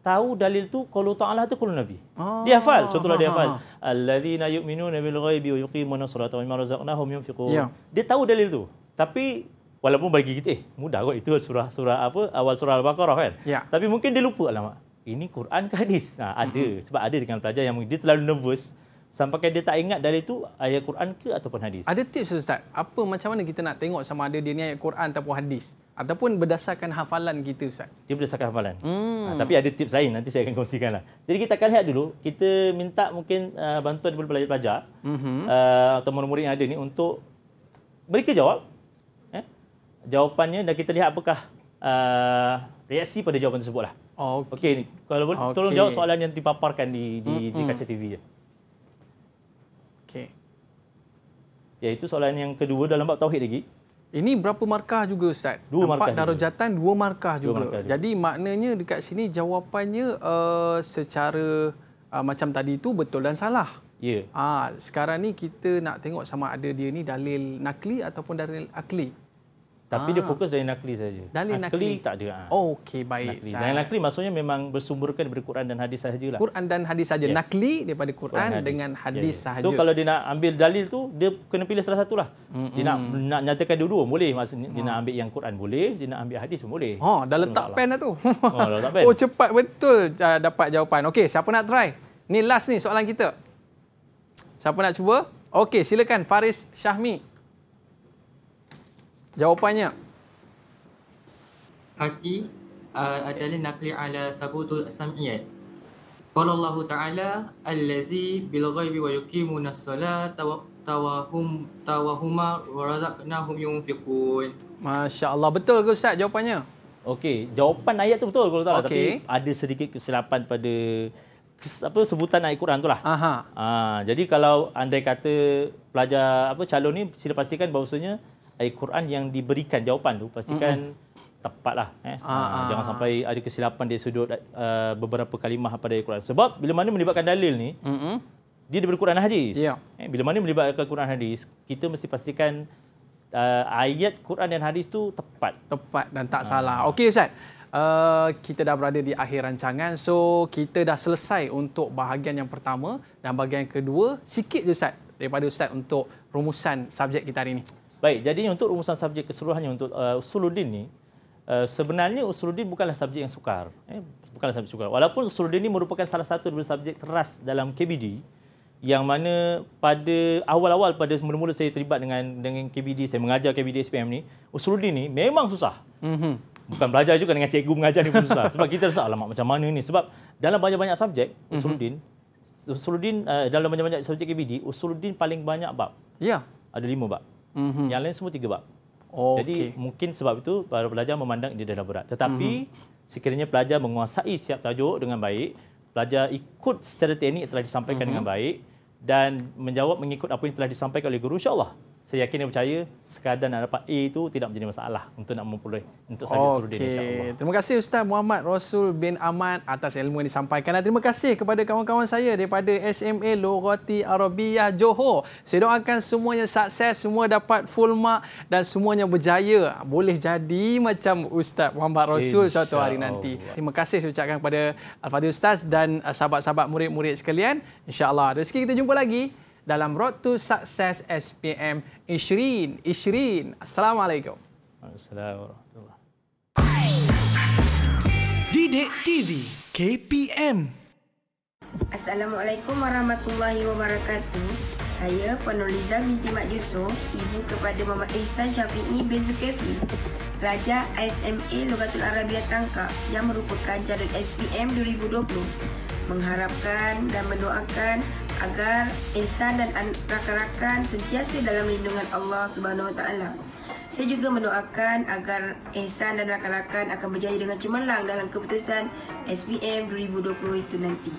Speaker 2: tahu dalil tu qulu ta'ala tu qulu nabi. Oh. Dia hafal, ah, contohlah dia ah, hafal. Alladzina yu'minuna bil ghaibi wa yuqimuna sholata wa mimma razaqnahum yunfiqun. Ya. Dia tahu dalil tu. Tapi walaupun bagi kita eh mudah kok itu surah surah apa awal surah al-baqarah kan. Yeah. Tapi mungkin dia lupa alamak. Ini Quran ke hadis? Nah, ha, ada mm-hmm. sebab ada dengan pelajar yang dia terlalu nervous sampai kan dia tak ingat dalil tu ayat Quran ke ataupun
Speaker 1: hadis. Ada tips ustaz, apa macam mana kita nak tengok sama ada dia ni ayat Quran ataupun hadis? ataupun berdasarkan hafalan kita ustaz dia berdasarkan hafalan hmm. ha, tapi ada tips lain nanti saya akan kongsikanlah
Speaker 2: jadi kita akan lihat dulu kita minta mungkin uh, bantuan daripada pelajar-pelajar mm-hmm. uh, ah, atau murid-murid yang ada ni untuk mereka jawab eh? jawapannya dan kita lihat apakah uh, reaksi pada jawapan tersebutlah okey okay, kalau boleh okay. tolong jawab soalan yang dipaparkan di di, hmm di kaca TV ya
Speaker 1: okey iaitu soalan yang kedua dalam bab tauhid lagi ini berapa markah juga Ustaz? Dua Empat markah darujatan, juga. dua markah juga. Dua markah Jadi juga. maknanya dekat sini jawapannya uh, secara uh, macam tadi itu betul dan salah. Ya. Yeah. Uh, sekarang ni kita nak tengok sama ada dia ni dalil nakli ataupun dalil akli. Tapi ha. dia ah. fokus
Speaker 2: dari nakli saja. Dalil nakli. nakli tak ada. Ha.
Speaker 1: Oh, Okey, baik. Nakli. Dalil nakli
Speaker 2: maksudnya memang bersumberkan daripada Quran dan hadis saja lah. Quran
Speaker 1: dan hadis saja. Yes. Nakli daripada
Speaker 2: Quran, Quran hadis. dengan hadis yes. sahaja. So kalau dia nak ambil dalil tu, dia kena pilih salah satulah. Mm-hmm. Dia nak nak nyatakan dulu, boleh. Maksudnya dia nak ah. ambil yang Quran boleh, dia nak ambil
Speaker 1: hadis pun boleh. Ha, dah letak pen dah tu. Oh, letak <laughs> pen. Oh, cepat betul uh, dapat jawapan. Okey, siapa nak try? Ni last ni soalan kita. Siapa nak cuba? Okey, silakan Faris Syahmi. Jawapannya. Hati uh, adalah nakli ala sabutu samiyat.
Speaker 2: Qala Allah Ta'ala allazi bil ghaibi wa yuqimu nas wa tawahum tawahuma wa razaqnahum yunfiqun.
Speaker 1: Masya-Allah betul ke ustaz
Speaker 2: jawapannya? Okey, jawapan ayat tu betul kalau tak okay. Lah, tapi ada sedikit kesilapan pada apa sebutan ayat Quran tu lah. Aha. Ha, jadi kalau andai kata pelajar apa calon ni sila pastikan bahawasanya ayat Quran yang diberikan jawapan tu pastikan mm-hmm. tepatlah eh ah, ah, ah. jangan sampai ada kesilapan dia sudut uh, beberapa kalimah pada ayat Quran sebab bila mana melibatkan dalil ni mm-hmm. dia daripada Quran hadis yeah. eh, bila mana melibatkan Quran hadis
Speaker 1: kita mesti pastikan uh, ayat Quran dan hadis tu tepat tepat dan tak ah. salah okey ustaz Uh, kita dah berada di akhir rancangan so kita dah selesai untuk bahagian yang pertama dan bahagian kedua sikit je Ustaz daripada Ustaz untuk rumusan subjek kita hari ini Baik, jadi untuk rumusan subjek keseluruhannya untuk uh, usuluddin ni
Speaker 2: uh, sebenarnya usuluddin bukanlah subjek yang sukar. Eh, bukanlah subjek sukar. Walaupun usuluddin ni merupakan salah satu daripada subjek teras dalam KBD yang mana pada awal-awal pada mula-mula saya terlibat dengan dengan KBD, saya mengajar KBD SPM ni, usuluddin ni memang susah. Mm-hmm. Bukan belajar juga dengan cikgu mengajar ni pun susah. Sebab kita rasa, alamak macam mana ni. Sebab dalam banyak-banyak subjek, mhm. Usuluddin, mm-hmm. Usuluddin uh, dalam banyak-banyak subjek KBD, Usuluddin paling banyak bab. Ya. Yeah. Ada lima bab. Mm-hmm. Yang lain semua tiga bab. Oh, Jadi okay. mungkin sebab itu para pelajar memandang ini adalah berat. Tetapi mm-hmm. sekiranya pelajar menguasai setiap tajuk dengan baik, pelajar ikut secara teknik telah disampaikan mm-hmm. dengan baik dan menjawab mengikut apa yang telah disampaikan oleh guru, insyaAllah saya yakin dan percaya sekadar nak dapat A itu tidak menjadi masalah untuk nak memperoleh untuk sakit okay. seluruh dunia insyaAllah.
Speaker 1: Terima kasih Ustaz Muhammad Rasul bin Ahmad atas ilmu yang disampaikan. Dan terima kasih kepada kawan-kawan saya daripada SMA Lorati Arabiyah Johor. Saya doakan semuanya sukses, semua dapat full mark dan semuanya berjaya. Boleh jadi macam Ustaz Muhammad Rasul Insya suatu hari nanti. Allah. Terima kasih saya ucapkan kepada Al-Fatih Ustaz dan uh, sahabat-sahabat murid-murid sekalian. InsyaAllah. Rezeki kita jumpa lagi dalam Road to Success SPM Ishrin. Ishrin, Assalamualaikum. Didik
Speaker 2: Assalamualaikum warahmatullahi wabarakatuh Saya Penuliza binti
Speaker 1: Mak Yusof Ibu kepada Mama Ihsan Syafi'i bin Zulkifli Pelajar SMA Logatul Arabia Tangkap Yang merupakan jarut SPM 2020
Speaker 2: mengharapkan dan mendoakan agar insan dan rakan-rakan sentiasa dalam lindungan Allah Subhanahu Wa Taala. Saya juga mendoakan agar Ehsan dan
Speaker 1: rakan-rakan akan berjaya dengan cemerlang dalam keputusan SPM 2020 itu nanti.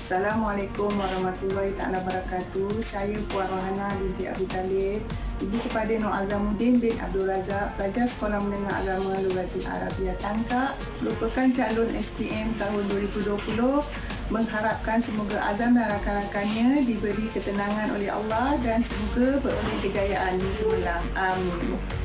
Speaker 1: Assalamualaikum warahmatullahi taala wabarakatuh. Saya Puan Rohana binti Abu Talib Ibu kepada Nur Azamuddin bin Abdul Razak, pelajar Sekolah Menengah Agama Lugatin Arabia Tangka, merupakan calon SPM tahun 2020, mengharapkan semoga Azam dan rakan-rakannya diberi ketenangan oleh Allah dan semoga beroleh kejayaan di Jumlah. Amin.